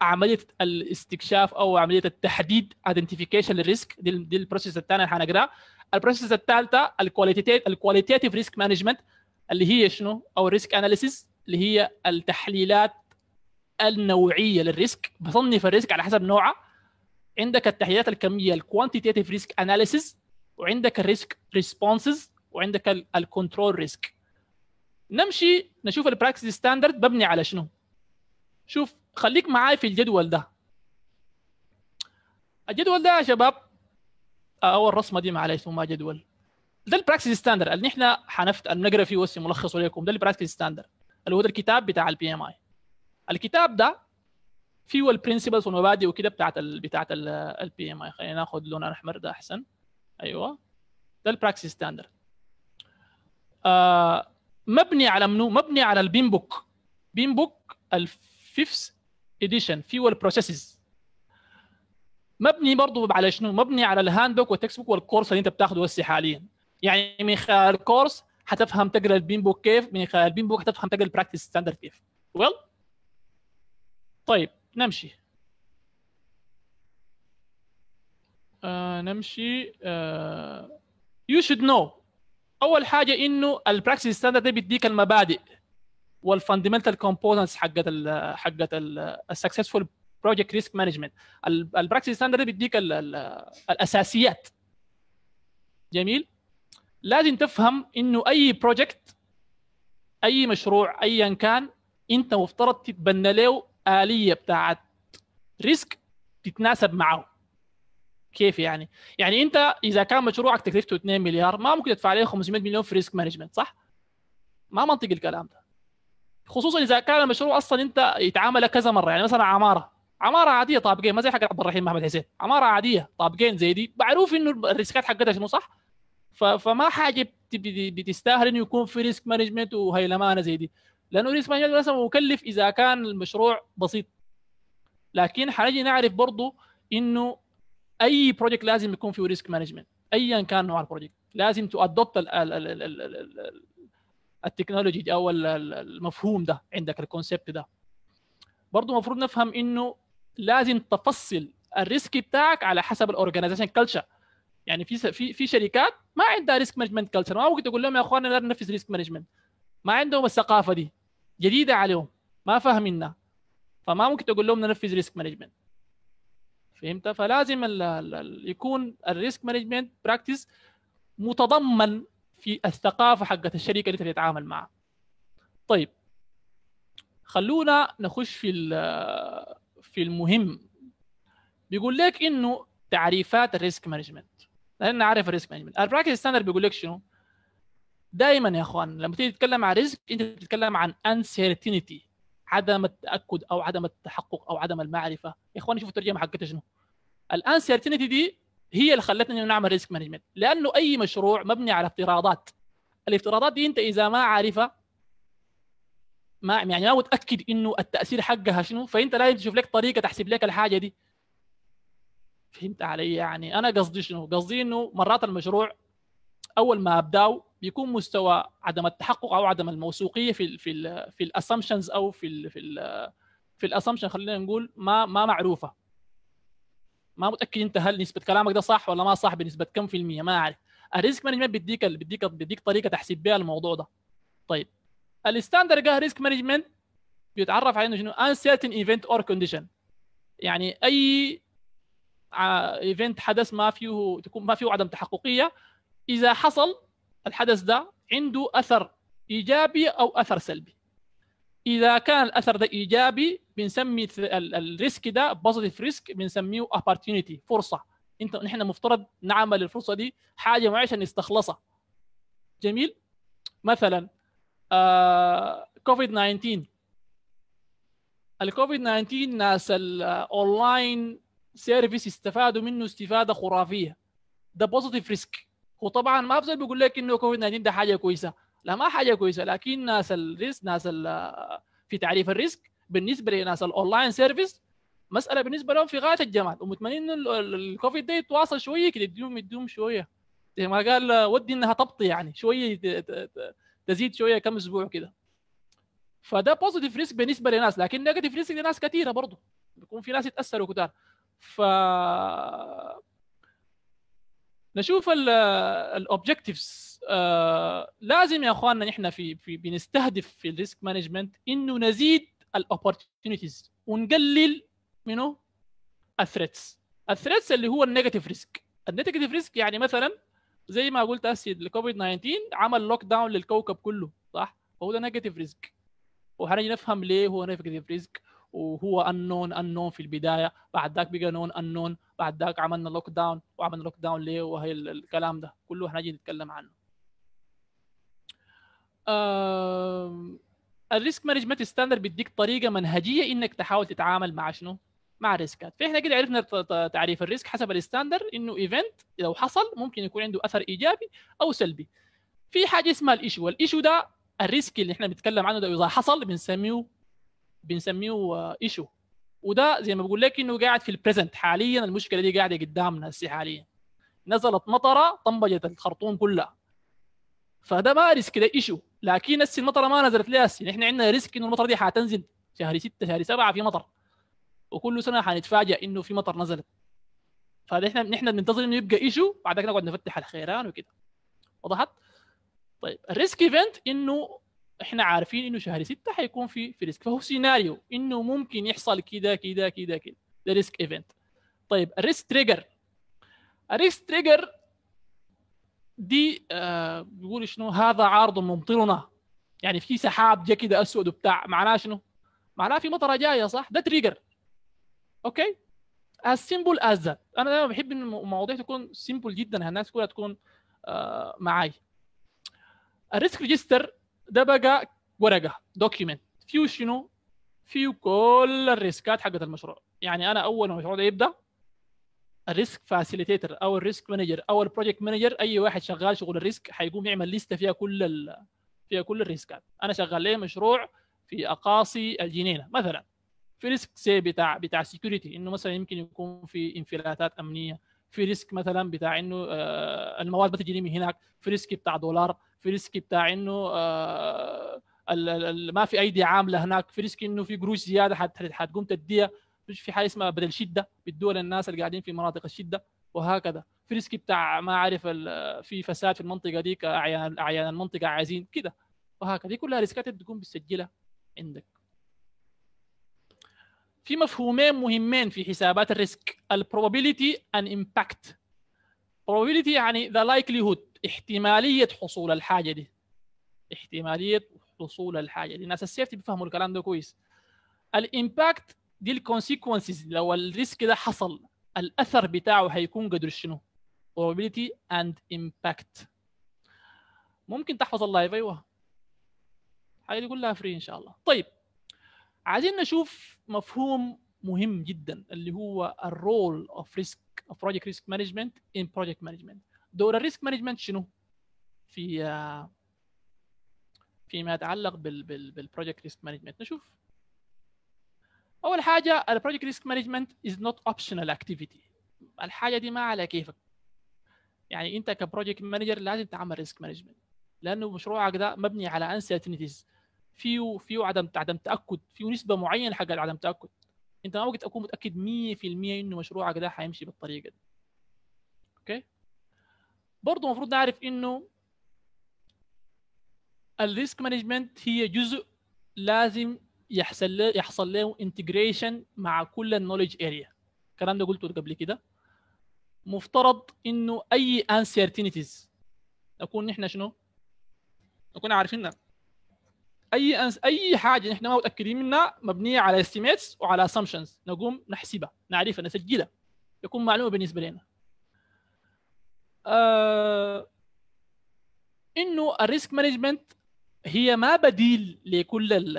Speaker 1: عمليه الاستكشاف او عمليه التحديد ايدنتيفيكيشن للريسك دي, دي البروسيس الثانيه اللي هنقراها البروسيس الثالثه الكواليتيتيف الكواليتيتيف ريسك مانجمنت اللي هي شنو او ريسك اناليسيس اللي هي التحليلات النوعيه للريسك بصنف الريسك على حسب نوعه عندك التحليلات الكميه الكوانتيتيف ريسك اناليسيز وعندك الريسك ريسبونسز وعندك الكنترول ريسك نمشي نشوف البراكسي ستاندرد مبني على شنو شوف خليك معاي في الجدول ده الجدول ده يا شباب او الرسمه دي معلش اسمه جدول ده البراكسي ستاندرد اللي احنا حنفت بنقرا فيه وسي ملخصه لكم ده البراكسي ستاندرد اللي هو الكتاب بتاع البي ام اي الكتاب ده فيه البرنسبلز والمبادئ وكده بتاعت الـ بتاعت البي ام اي خلينا ناخذ لون احمر ده احسن ايوه ده البراكسي ستاندرد آه مبني على منو مبني على البيم بوك بيم بوك الفيفث اديشن فيه البروسيسز مبني برضو على شنو مبني على الهاند بوك والتكست بوك والكورس اللي انت بتاخده هسه حاليا يعني من خلال الكورس حتفهم تقرا البين بوك كيف من يعني خلال البين بوك حتفهم تقرا البراكتس ستاندرد كيف ويل well. طيب نمشي آه نمشي يو شود نو اول حاجه انه البراكتس ستاندرد بيديك المبادئ والفاندمنتال كومبوننتس حقت ال حقت السكسسفول بروجكت ريسك مانجمنت البراكتس ستاندرد بيديك الاساسيات جميل لازم تفهم انه اي بروجكت اي مشروع ايا كان انت مفترض تتبنى له اليه بتاعت ريسك تتناسب معه كيف يعني؟ يعني انت اذا كان مشروعك تكلفته 2 مليار ما ممكن تدفع عليه 500 مليون في ريسك مانجمنت صح؟ ما منطقي الكلام ده خصوصا اذا كان المشروع اصلا انت يتعامل كذا مره يعني مثلا عماره عماره عاديه طابقين ما زي حق عبد الرحيم محمد حسين عماره عاديه طابقين زي دي معروف انه الريسكات حقتها شنو صح؟ فما حاجه بتستاهل انه يكون في ريسك مانجمنت وهيلمانه زي دي لانه ريسك مانجمنت مثلا مكلف اذا كان المشروع بسيط لكن حنجي نعرف برضه انه اي بروجكت لازم يكون فيه ريسك مانجمنت ايا كان نوع البروجكت لازم تو ادوبت التكنولوجي او المفهوم ده عندك الكونسبت ده برضه المفروض نفهم انه لازم تفصل الريسك بتاعك على حسب الاورجنايزيشن كلتشر يعني في في في شركات ما عندها ريسك مانجمنت كلتشر ما ممكن تقول لهم يا اخواننا انا ننفذ ريسك مانجمنت ما عندهم الثقافه دي جديده عليهم ما فاهمينها فما ممكن تقول لهم ننفذ ريسك مانجمنت فهمت فلازم الـ الـ يكون الريسك مانجمنت براكتس متضمن في الثقافه حقت الشركه اللي انت بتتعامل معها طيب خلونا نخش في في المهم بيقول لك انه تعريفات الريسك مانجمنت لان عارف الريسك مانجمنت البراكتس ستاندرد بيقول لك شنو دائما يا اخوان لما تيجي تتكلم عن ريسك انت بتتكلم عن انسيرتينيتي عدم التاكد او عدم التحقق او عدم المعرفه يا اخوان شوفوا الترجمه حقتها شنو الانسرتينتي دي هي اللي خلتنا نعمل ريسك مانجمنت لانه اي مشروع مبني على افتراضات الافتراضات دي انت اذا ما عارفها ما يعني ما متاكد انه التاثير حقها شنو فانت لازم تشوف لك طريقه تحسب لك الحاجه دي فهمت علي يعني انا قصدي شنو قصدي انه مرات المشروع اول ما ابداه بيكون مستوى عدم التحقق او عدم الموثوقيه في الـ في الـ في الاسامبشنز او في الـ في الـ في الاسامبشن خلينا نقول ما ما معروفه ما متاكد انت هل نسبه كلامك ده صح ولا ما صح بنسبه كم في الميه ما اعرف الريسك مانجمنت بيديك بيديك بيديك طريقه تحسب بها الموضوع ده طيب الستاندر جاه ريسك مانجمنت بيتعرف على انه شنو uncertain ايفنت اور كونديشن يعني اي ايفنت آه، حدث ما فيه تكون ما فيه عدم تحققيه اذا حصل الحدث ده عنده اثر ايجابي او اثر سلبي اذا كان الاثر ده ايجابي بنسمي الريسك ده بوزيتيف ريسك بنسميه opportunity فرصه انت نحن مفترض نعمل الفرصه دي حاجه معينه عشان نستخلصها جميل مثلا كوفيد آه, 19 الكوفيد 19 ناس الاونلاين سيرفيس استفادوا منه استفاده خرافيه ده بوزيتيف ريسك وطبعا ما افضل بيقول لك انه كوفيد 19 ده حاجه كويسه لا ما حاجه كويسه لكن ناس الريسك ناس في تعريف الريسك بالنسبه لناس الاونلاين سيرفيس مساله بالنسبه لهم في غايه الجمال ومتمنين انه الكوفيد ده يتواصل شويه كده يديهم يديهم شويه زي ما قال ودي انها تبطي يعني شويه تزيد شويه كم اسبوع كده فده بوزيتيف ريسك بالنسبه لناس لكن نيجاتيف ريسك لناس كثيره برضه بيكون في ناس يتاثروا كتار ف نشوف الاوبجكتيفز آه لازم يا اخواننا نحن في, في بنستهدف في الريسك مانجمنت انه نزيد الاوبورتيونيتيز ونقلل منه الثريتس الثريتس اللي هو النيجاتيف ريسك النيجاتيف ريسك يعني مثلا زي ما قلت اسيد الكوفيد 19 عمل لوك داون للكوكب كله صح فهو ده نيجاتيف ريسك وهنجي نفهم ليه هو نيجاتيف ريسك وهو انون انون في البدايه بعد ذاك بقى نون انون بعد ذاك عملنا لوك داون وعملنا لوك داون ليه وهي الكلام ده كله هنجي نتكلم عنه آه الريسك مانجمنت ستاندرد بيديك طريقه منهجيه انك تحاول تتعامل مع شنو؟ مع الريسكات فاحنا كده عرفنا تعريف الريسك حسب الستاندر انه ايفنت لو حصل ممكن يكون عنده اثر ايجابي او سلبي في حاجه اسمها الايشو الايشو ده الريسك اللي احنا بنتكلم عنه ده اذا حصل بنسميه بنسميه ايشو وده زي ما بقول لك انه قاعد في البريزنت حاليا المشكله دي قاعده قدامنا هسه حاليا نزلت مطره طنبجت الخرطوم كلها فده ما ريسك ده ايشو لكن هسه المطره ما نزلت ليه هسه احنا عندنا ريسك انه المطره دي حتنزل شهر 6 شهر 7 في مطر وكل سنه حنتفاجئ انه في مطر نزلت فنحن نحن بننتظر انه يبقى ايشو بعد كده نقعد نفتح الخيران وكده وضحت؟ طيب الريسك ايفنت انه احنا عارفين انه شهر ستة حيكون في في ريسك فهو سيناريو انه ممكن يحصل كذا كذا كذا كذا ذا ريسك ايفنت طيب الريسك تريجر الريسك تريجر دي آه بيقول شنو هذا عارض ممطرنا يعني في سحاب جا كده اسود وبتاع معناه شنو؟ معناه في مطره جايه صح؟ ده تريجر اوكي؟ از سيمبل از ذات انا دايما بحب ان المواضيع تكون سيمبل جدا الناس كلها تكون آه معاي الريسك ريجستر ده بقى ورقه دوكيومنت فيه شنو؟ فيه كل الريسكات حقت المشروع يعني انا اول ما المشروع ده يبدا الريسك فاسيليتيتر او الريسك مانجر او البروجكت مانجر اي واحد شغال شغل الريسك حيقوم يعمل لسته فيها كل ال... فيها كل الريسكات انا شغال ليه مشروع في اقاصي الجنينه مثلا في ريسك سي بتاع بتاع سيكيورتي انه مثلا يمكن يكون في انفلاتات امنيه في ريسك مثلا بتاع انه آه، المواد بتجري من هناك في ريسك بتاع دولار في ريسك بتاع انه آه، ما في ايدي عامله هناك في ريسك انه في قروش زياده حتقوم تديها في حاجه اسمها بدل شده بتدور الناس اللي قاعدين في مناطق الشده وهكذا في ريسك بتاع ما اعرف في فساد في المنطقه ديك اعيان اعيان المنطقه عايزين كده وهكذا دي كلها ريسكات تقوم بتسجلها عندك في مفهومين مهمين في حسابات الريسك البروبابيليتي ان impact probability يعني the likelihood احتماليه حصول الحاجه دي احتماليه حصول الحاجه دي الناس السيفتي بيفهموا الكلام ده كويس الامباكت دي الكونسيكونسز لو الريسك ده حصل الاثر بتاعه هيكون قدر شنو probability and impact ممكن تحفظ اللايف ايوه الحاجه دي كلها فري ان شاء الله طيب عايزين نشوف مفهوم مهم جدا اللي هو الرول اوف ريسك اوف بروجكت ريسك مانجمنت ان بروجكت مانجمنت دور الريسك مانجمنت شنو؟ في آه، فيما يتعلق بالبروجكت ريسك مانجمنت نشوف اول حاجه البروجكت ريسك مانجمنت از نوت اوبشنال اكتيفيتي الحاجه دي ما على كيفك يعني انت كبروجكت مانجر لازم تعمل ريسك مانجمنت لانه مشروعك ده مبني على انسرتينتيز فيه فيه عدم عدم تاكد فيه نسبه معينه حق عدم تاكد انت ما ممكن تكون متاكد 100% انه مشروعك ده حيمشي بالطريقه دي برضه المفروض نعرف انه الريسك مانجمنت هي جزء لازم يحصل له يحصل له انتجريشن مع كل النولج اريا الكلام ده قلته قبل كده مفترض انه اي uncertainties نكون نحن شنو نكون عارفينها اي أنس... اي حاجه نحن ما متاكدين منها مبنيه على estimates وعلى assumptions نقوم نحسبها نعرفها نسجلها يكون معلومه بالنسبه لنا آه انه الريسك مانجمنت هي ما بديل لكل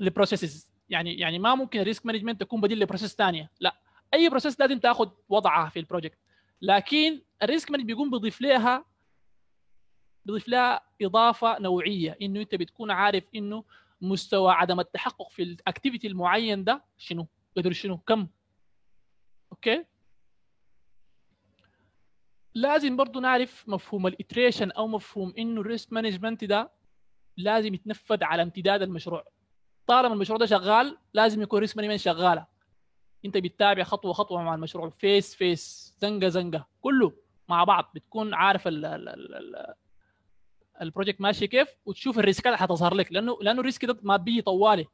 Speaker 1: البروسيسز يعني يعني ما ممكن الريسك مانجمنت تكون بديل لبروسيس ثانيه لا اي بروسيس لازم تاخذ وضعها في البروجكت لكن الريسك مانجمنت بيقوم بيضيف لها بيضيف لها اضافه نوعيه انه انت بتكون عارف انه مستوى عدم التحقق في الاكتيفيتي المعين ده شنو قدر شنو كم اوكي لازم برضو نعرف مفهوم الاتريشن او مفهوم انه الريسك مانجمنت ده لازم يتنفذ على امتداد المشروع طالما المشروع ده شغال لازم يكون ريسك مانجمنت شغاله انت بتتابع خطوه خطوه مع المشروع فيس فيس زنقه زنقه كله مع بعض بتكون عارف ال ال ال ال البروجكت ماشي كيف وتشوف الريسكات اللي حتظهر لك لانه لانه الريسك ده ما بيجي طوالي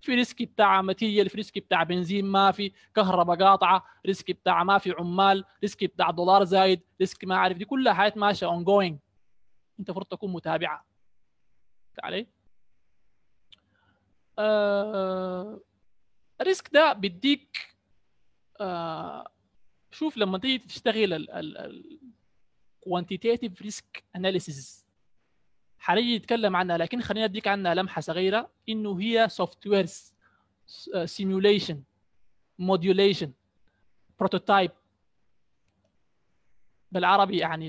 Speaker 1: في ريسك بتاع ماتيريال في ريسك بتاع بنزين ما في كهرباء قاطعه ريسك بتاع ما في عمال ريسك بتاع دولار زايد ريسك ما اعرف دي كلها حاجات ماشيه اون جوينج انت المفروض تكون متابعه علي آه الريسك ده بيديك آه شوف لما تيجي تشتغل ال ال ال quantitative risk analysis حنيجي نتكلم عنها لكن خلينا اديك عنها لمحه صغيره انه هي سوفت ويرز سيموليشن موديوليشن بروتوتايب بالعربي يعني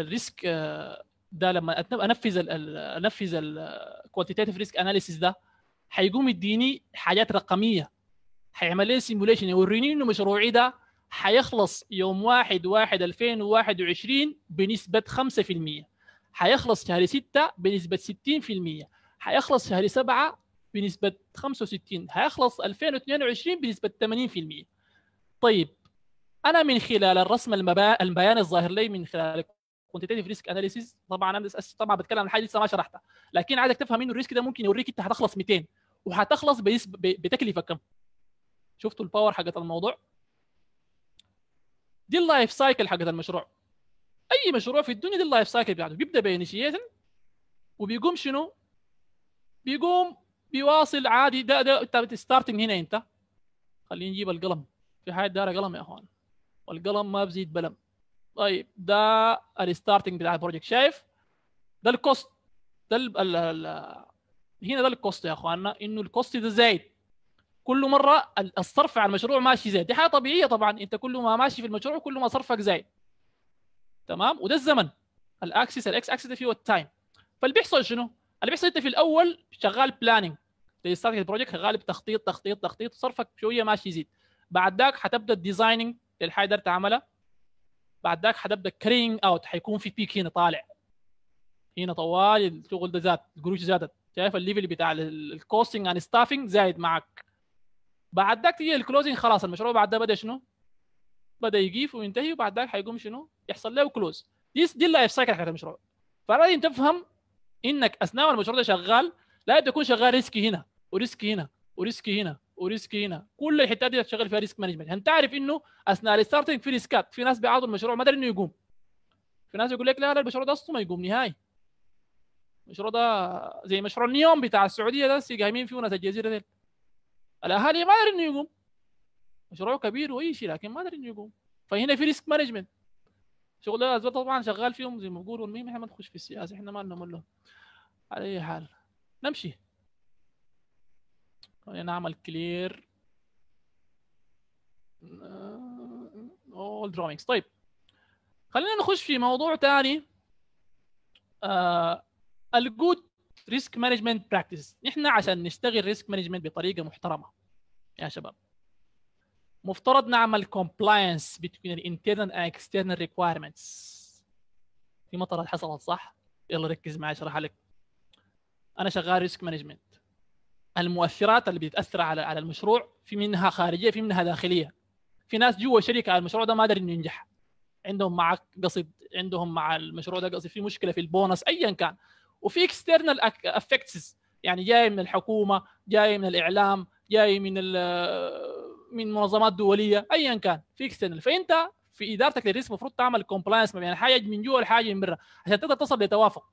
Speaker 1: الريسك آه، ده لما انفذ انفذ الكوانتيتيف ريسك اناليسيس ده هيقوم يديني حاجات رقميه هيعمل لي سيموليشن يوريني انه مشروعي ده حيخلص يوم 1 1 2021 بنسبة 5% حيخلص شهر 6 بنسبة 60% حيخلص شهر 7 بنسبة 65 حيخلص 2022 بنسبة 80% طيب انا من خلال الرسم المبا... البيان الظاهر لي من خلال كوانتيتيف ريسك اناليسيس طبعا انا طبعا بتكلم عن حاجه لسه ما شرحتها لكن عايزك تفهم انه الريسك ده ممكن يوريك انت هتخلص 200 وهتخلص بنسبه بتكلفه كم شفتوا الباور حقت الموضوع دي اللايف سايكل حقت المشروع اي مشروع في الدنيا دي اللايف سايكل بتاعته بيبدا بانيشيشن وبيقوم شنو؟ بيقوم بيواصل عادي ده ده انت بتستارتنج هنا انت خليني نجيب القلم في حاجه دار قلم يا اخوان والقلم ما بزيد بلم طيب ده الستارتنج بتاع البروجكت شايف ده الكوست ده ال هنا ده الكوست يا اخواننا انه الكوست ده زايد كل مره الصرف على المشروع ماشي زايد دي حاجه طبيعيه طبعا انت كل ما ماشي في المشروع كل ما صرفك زايد تمام وده الزمن الاكسس الاكس اكسس ده فيه التايم فاللي بيحصل شنو؟ اللي بيحصل انت في الاول شغال بلاننج تستاتيك البروجكت شغال بتخطيط تخطيط تخطيط صرفك شويه ماشي يزيد بعد ذاك حتبدا الديزايننج للحاجه اللي تعملها بعد ذاك حتبدا كرينج اوت حيكون في بيك هنا طالع هنا طوال الشغل ده زاد القروش زادت شايف الليفل بتاع الكوستنج اند ستافنج زايد معك بعد ذاك تيجي الكلوزنج خلاص المشروع بعد ده بدا شنو؟ بدا يقيف وينتهي وبعد ذاك حيقوم شنو؟ يحصل له كلوز دي دي اللايف سايكل حق المشروع فلازم تفهم انك اثناء المشروع ده شغال لا تكون شغال ريسكي هنا وريسكي هنا وريسكي هنا وريسكي هنا كل الحتات دي تشتغل فيها ريسك مانجمنت هنتعرف انه اثناء الستارتنج في ريسكات في ناس بيعرضوا المشروع ما انه يقوم في ناس يقول لك لا لا المشروع ده اصلا ما يقوم نهائي المشروع ده زي مشروع النيوم بتاع السعوديه ده قايمين فيه ناس الجزيره دي الاهالي ما يدري انه يقوم مشروع كبير واي شيء لكن ما يدري انه يقوم فهنا في ريسك مانجمنت شغل الازبط طبعا شغال فيهم زي ما بيقولوا المهم احنا ما نخش في السياسه احنا ما لنا على اي حال نمشي خلينا نعمل كلير اول دروينجز طيب خلينا نخش في موضوع ثاني آه الجود ريسك مانجمنت براكتس نحن عشان نشتغل ريسك مانجمنت بطريقه محترمه يا شباب مفترض نعمل كومبلاينس بين الانترنال اكسترنال ريكوايرمنتس في مطر حصلت صح يلا ركز معي اشرح لك انا شغال ريسك مانجمنت المؤثرات اللي بتاثر على على المشروع في منها خارجيه في منها داخليه في ناس جوا شركه على المشروع ده ما قادر انه ينجح عندهم مع قصد عندهم مع المشروع ده قصد في مشكله في البونص ايا كان وفي اكسترنال افكتس يعني جاي من الحكومه جاي من الاعلام جاي من من منظمات دوليه ايا كان في اكسترنال فانت في ادارتك للريسك المفروض تعمل كومبلاينس يعني حاجه من جوا الحاجه من برا عشان تقدر تصل لتوافق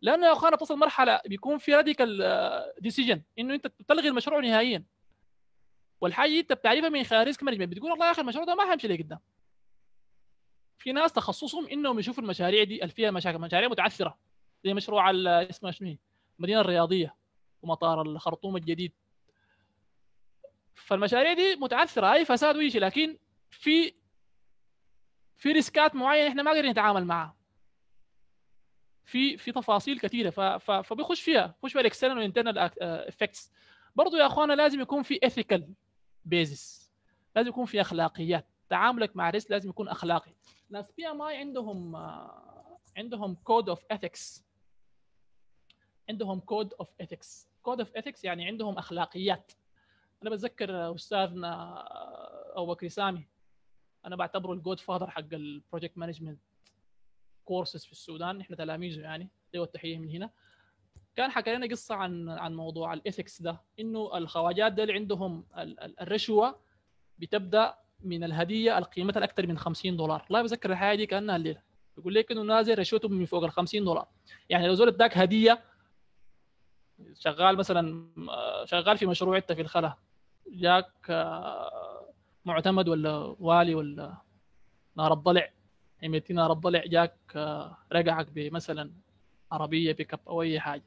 Speaker 1: لانه يا اخوانا تصل مرحله بيكون في راديكال آه، ديسيجن انه انت تلغي المشروع نهائيا والحاجه انت بتعرفها من خلال ريسك مانجمنت بتقول والله يا اخي المشروع ده ما حيمشي لقدام في ناس تخصصهم انهم يشوفوا المشاريع دي اللي فيها مشاكل مشاريع متعثره زي مشروع اسمه شنو المدينه الرياضيه ومطار الخرطوم الجديد فالمشاريع دي متعثره اي فساد ويجي لكن في في ريسكات معينه احنا ما قادرين نتعامل معها في في تفاصيل كثيره فبيخش فيها بيخش فيها الاكسترنال والانترنال افكتس برضه يا اخوانا لازم يكون في اثيكال بيزس لازم يكون في اخلاقيات تعاملك مع الريسك لازم يكون اخلاقي ناس بي ام اي عندهم آه، عندهم كود اوف اثكس عندهم كود اوف ايثكس كود اوف ايثكس يعني عندهم اخلاقيات انا بتذكر استاذنا ابو بكر سامي انا بعتبره الجود فاذر حق البروجكت مانجمنت كورسز في السودان احنا تلاميذه يعني له التحيه من هنا كان حكى لنا قصه عن عن موضوع الايثكس ده انه الخواجات ديل عندهم الرشوه بتبدا من الهديه القيمتها اكثر من 50 دولار لا بذكر الحاجه دي كانها الليله يقول لك انه نازل رشوته من فوق ال 50 دولار يعني لو زول اداك هديه شغال مثلا آه، شغال في مشروع انت في الخلا جاك آه، معتمد ولا والي ولا نار الضلع حميتي نار الضلع جاك آه، رجعك بمثلا عربيه بيك اب او اي حاجه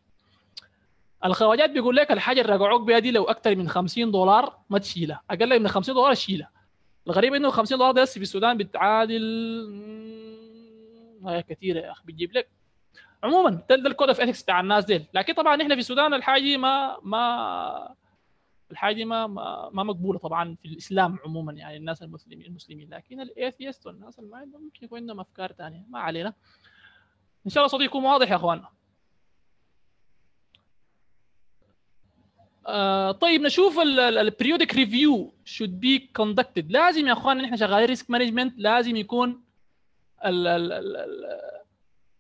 Speaker 1: الخواجات بيقول لك الحاجه اللي رجعوك بها دي لو اكثر من 50 دولار ما تشيلها اقل من 50 دولار شيلها الغريب انه 50 دولار بس في السودان بتعادل هي كثيره يا اخي بتجيب لك عموما ده, ده الكود اوف اثكس بتاع الناس دي لكن طبعا احنا في السودان الحاجه ما ما الحاجه ما, ما مقبوله طبعا في الاسلام عموما يعني الناس المسلمين المسلمين لكن الايثيست والناس اللي ما عندهم ممكن يكون عندهم افكار ثانيه ما علينا ان شاء الله صوتي يكون واضح يا اخواننا آه طيب نشوف البريودك ريفيو شود بي كوندكتد لازم يا اخوان احنا شغالين ريسك مانجمنت لازم يكون ال ال ال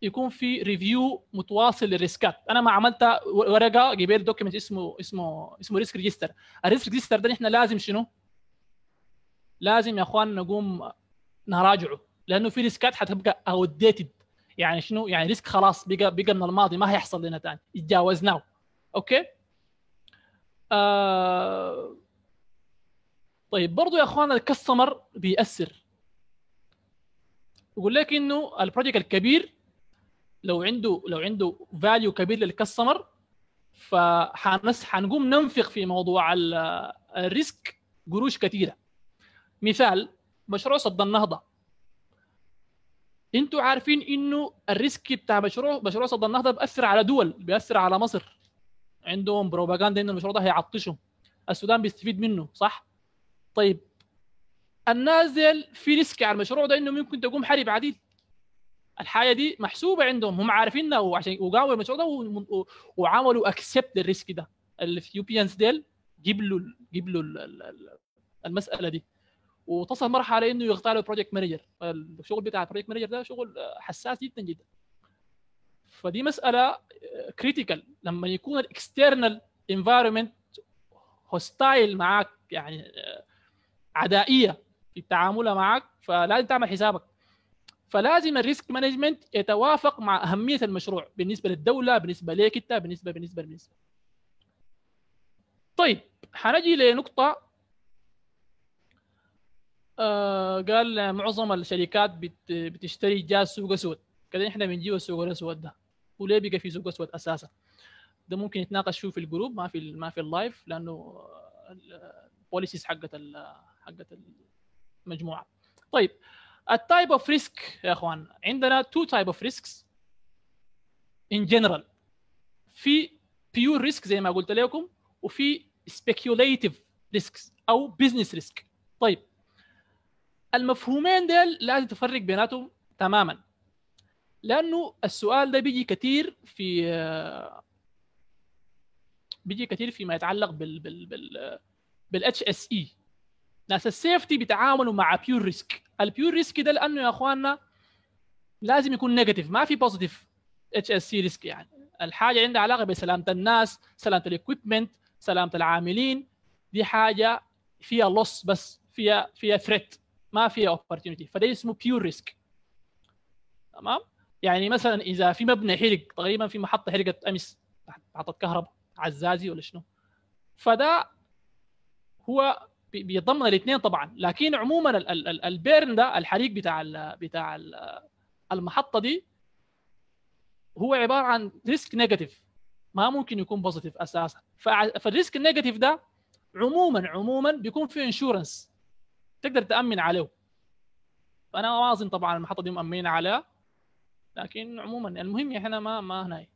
Speaker 1: يكون في ريفيو متواصل للريسكات انا ما عملت ورقه جبت دوكيمنت اسمه اسمه اسمه ريسك ريجستر الريسك ريجستر ده احنا لازم شنو لازم يا اخوان نقوم نراجعه لانه في ريسكات حتبقى اوديتد يعني شنو يعني ريسك خلاص بقى بقى من الماضي ما هيحصل لنا ثاني تجاوزناه اوكي آه طيب برضو يا اخوان الكستمر بيأثر يقول لك انه البروجكت الكبير لو عنده لو عنده فاليو كبير للكاستمر فحنس حنقوم ننفق في موضوع الريسك قروش كثيره مثال مشروع صد النهضه انتوا عارفين انه الريسك بتاع مشروع مشروع صد النهضه بياثر على دول بياثر على مصر عندهم بروباغندا ان المشروع ده هيعطشهم السودان بيستفيد منه صح طيب النازل في ريسك على المشروع ده انه ممكن تقوم حرب عديد الحاجه دي محسوبه عندهم هم عارفينها وعشان وقاموا المشروع ده وعملوا اكسبت الريسك ده الاثيوبيانز ديل جيب له جيب له المساله دي وتصل مرحله انه يختار له بروجكت مانجر الشغل بتاع البروجكت مانجر ده شغل حساس جدا جدا فدي مساله كريتيكال لما يكون الاكسترنال انفايرمنت هوستايل معاك يعني عدائيه في التعامل معاك فلازم تعمل حسابك فلازم الريسك مانجمنت يتوافق مع اهميه المشروع بالنسبه للدوله بالنسبه لك انت بالنسبه بالنسبه بالنسبه طيب حنجي لنقطه آه قال معظم الشركات بت بتشتري جاز سوق اسود كده احنا بنجيب السوق الاسود ده وليه بقى في سوق اسود اساسا ده ممكن يتناقش فيه في الجروب ما في ما في اللايف لانه البوليسيز حقت حقت المجموعه طيب آه التايب اوف ريسك يا اخوان عندنا تو تايب اوف ريسكس ان جنرال في بيور ريسك زي ما قلت لكم وفي سبيكيوليتيف ريسكس او بزنس ريسك طيب المفهومين ديل لازم تفرق بيناتهم تماما لانه السؤال ده بيجي كثير في بيجي كثير فيما يتعلق بال بال بال بالاتش اس اي ناس السيفتي بيتعاملوا مع بيور ريسك البيور ريسك ده لانه يا اخواننا لازم يكون نيجاتيف ما في بوزيتيف اتش اس سي ريسك يعني الحاجه عندها علاقه بسلامه الناس سلامه الاكويبمنت سلامه العاملين دي حاجه فيها لوس بس فيها فيها ثريت ما فيها اوبورتيونيتي فده اسمه بيور ريسك تمام يعني مثلا اذا في مبنى حرق تقريبا في محطه حرقت امس محطه كهرباء عزازي ولا شنو فده هو بيتضمن الاثنين طبعا لكن عموما البيرن ده الحريق بتاع الـ بتاع الـ المحطه دي هو عباره عن ريسك نيجاتيف ما ممكن يكون بوزيتيف اساسا فالريسك النيجاتيف ده عموما عموما بيكون فيه انشورنس تقدر تامن عليه فانا ما اظن طبعا المحطه دي مامنين عليها لكن عموما المهم احنا ما ما هناي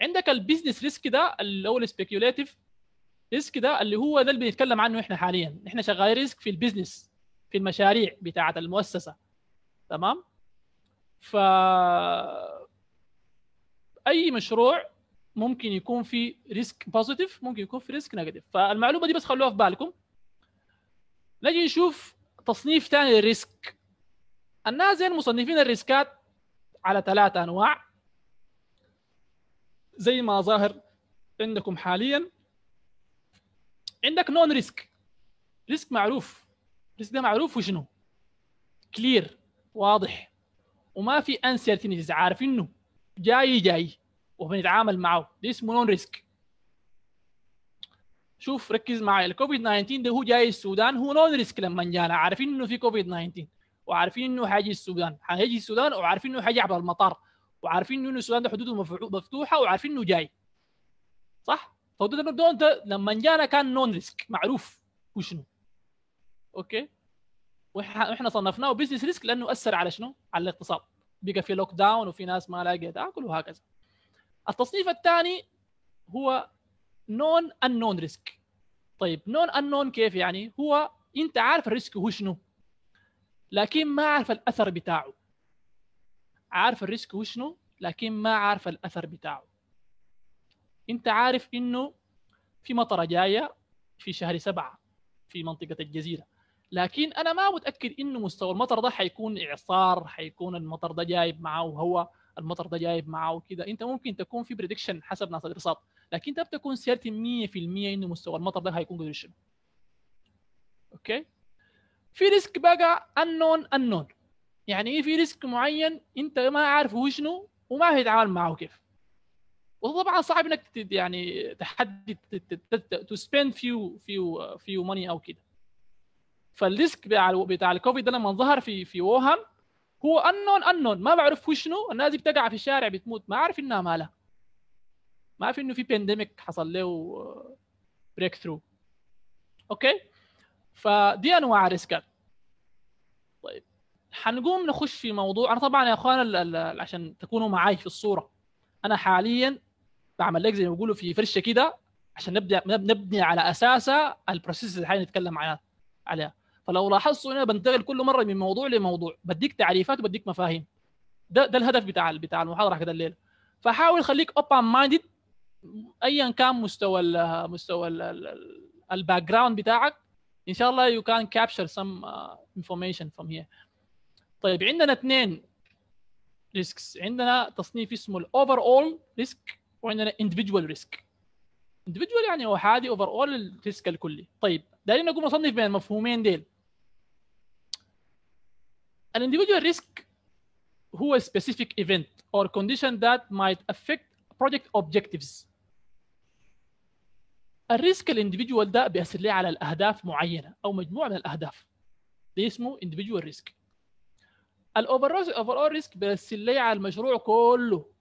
Speaker 1: عندك البيزنس ريسك ده اللي هو السبيكيوليتيف ريسك ده اللي هو ده اللي بنتكلم عنه احنا حاليا احنا شغالين ريسك في البيزنس في المشاريع بتاعه المؤسسه تمام ف اي مشروع ممكن يكون في ريسك بوزيتيف ممكن يكون في ريسك نيجاتيف فالمعلومه دي بس خلوها في بالكم نجي نشوف تصنيف ثاني للريسك الناس زي مصنفين الريسكات على ثلاثة انواع زي ما ظاهر عندكم حاليا عندك نون ريسك ريسك معروف ريسك ده معروف وشنو كلير واضح وما في انسرتينيز عارفينه جاي جاي وبنتعامل معه ده اسمه نون ريسك شوف ركز معايا الكوفيد 19 ده هو جاي السودان هو نون ريسك لما جانا عارفين انه في كوفيد 19 وعارفين انه حيجي السودان حيجي السودان وعارفين انه حيجي عبر المطار وعارفين انه السودان ده حدوده مفتوحه وعارفين انه جاي صح فحدود المبدا انت لما جانا كان نون ريسك معروف وشنو اوكي واحنا صنفناه بزنس ريسك لانه اثر على شنو؟ على الاقتصاد بقى في لوك داون وفي ناس ما لاقيه آه، تاكل وهكذا التصنيف الثاني هو نون ان نون ريسك طيب نون ان نون كيف يعني؟ هو انت عارف الريسك هو شنو لكن ما عارف الاثر بتاعه عارف الريسك هو شنو لكن ما عارف الاثر بتاعه انت عارف انه في مطره جايه في شهر سبعه في منطقه الجزيره لكن انا ما متاكد انه مستوى المطر ده حيكون اعصار حيكون المطر ده جايب معه وهو المطر ده جايب معه كده انت ممكن تكون في بريدكشن حسب ناس الارصاد لكن انت بتكون سيرتي 100% انه مستوى المطر ده هيكون قدر شنو اوكي في ريسك بقى انون انون يعني ايه في ريسك معين انت ما عارف هو شنو وما هيتعامل معه كيف وطبعا صعب انك يعني تحدي تو سبيند فيو فيو فيو ماني او كده فالريسك بتاع الكوفيد ده لما ظهر في في ووهان هو انون انون ما بعرف شنو الناس دي بتقع في الشارع بتموت ما عارف انها مالها ما عارف انه في بانديميك حصل له بريك آه، ثرو اوكي فدي انواع الريسكات طيب حنقوم نخش في موضوع انا طبعا يا اخوان عشان تكونوا معاي في الصوره انا حاليا بعمل لك زي ما بيقولوا في فرشه كده عشان نبدا نبني على اساسها البروسيس اللي حنتكلم عنها عليها فلو لاحظتوا انا بنتقل كل مره من موضوع لموضوع بديك تعريفات وبديك مفاهيم ده ده الهدف بتاع بتاع المحاضره كده الليله فحاول خليك اوبن مايندد ايا كان مستوى الـ مستوى الباك جراوند بتاعك ان شاء الله يو كان كابشر سم انفورميشن فروم هير طيب عندنا اثنين ريسكس عندنا تصنيف اسمه الاوفر اول ريسك وعندنا individual risk individual يعني هو حادي اوفر اول الريسك الكلي طيب دايرين اقوم اصنف بين المفهومين ديل الاندفجوال ريسك هو specific event or condition that might affect project objectives الريسك الانديفيدوال ده بيأثر ليه على الأهداف معينة أو مجموعة من الأهداف ده اسمه individual risk الاوفر اول ريسك بيأثر ليه على المشروع كله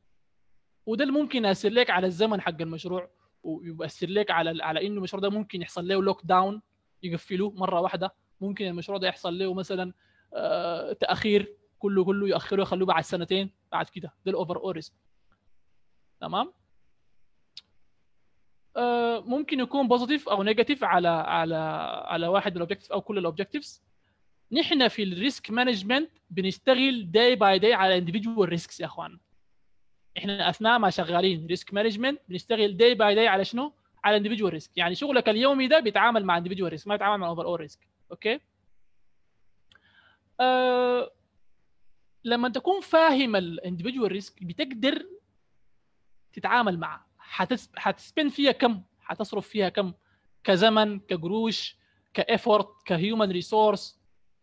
Speaker 1: وده اللي ممكن ياثر لك على الزمن حق المشروع ويؤثر لك على على انه المشروع ده ممكن يحصل له لوك داون يقفلوه مره واحده ممكن المشروع ده يحصل له مثلا آه تاخير كله كله ياخره يخلوه بعد سنتين بعد كده ده الاوفر اوريز تمام آه، ممكن يكون بوزيتيف او نيجاتيف على على على واحد من الاوبجكتيف او كل الاوبجكتيفز نحن في الريسك مانجمنت بنشتغل داي باي داي على انديفيدوال ريسكس يا اخوان احنا اثناء ما شغالين ريسك مانجمنت بنشتغل داي باي داي على شنو؟ على اندفجوال ريسك يعني شغلك اليومي ده بيتعامل مع اندفجوال ريسك ما بيتعامل مع اوفر اول ريسك اوكي؟ أه لما تكون فاهم الاندفجوال ريسك بتقدر تتعامل معه حتسبن فيها كم حتصرف فيها كم كزمن كقروش كافورت كهيومن ريسورس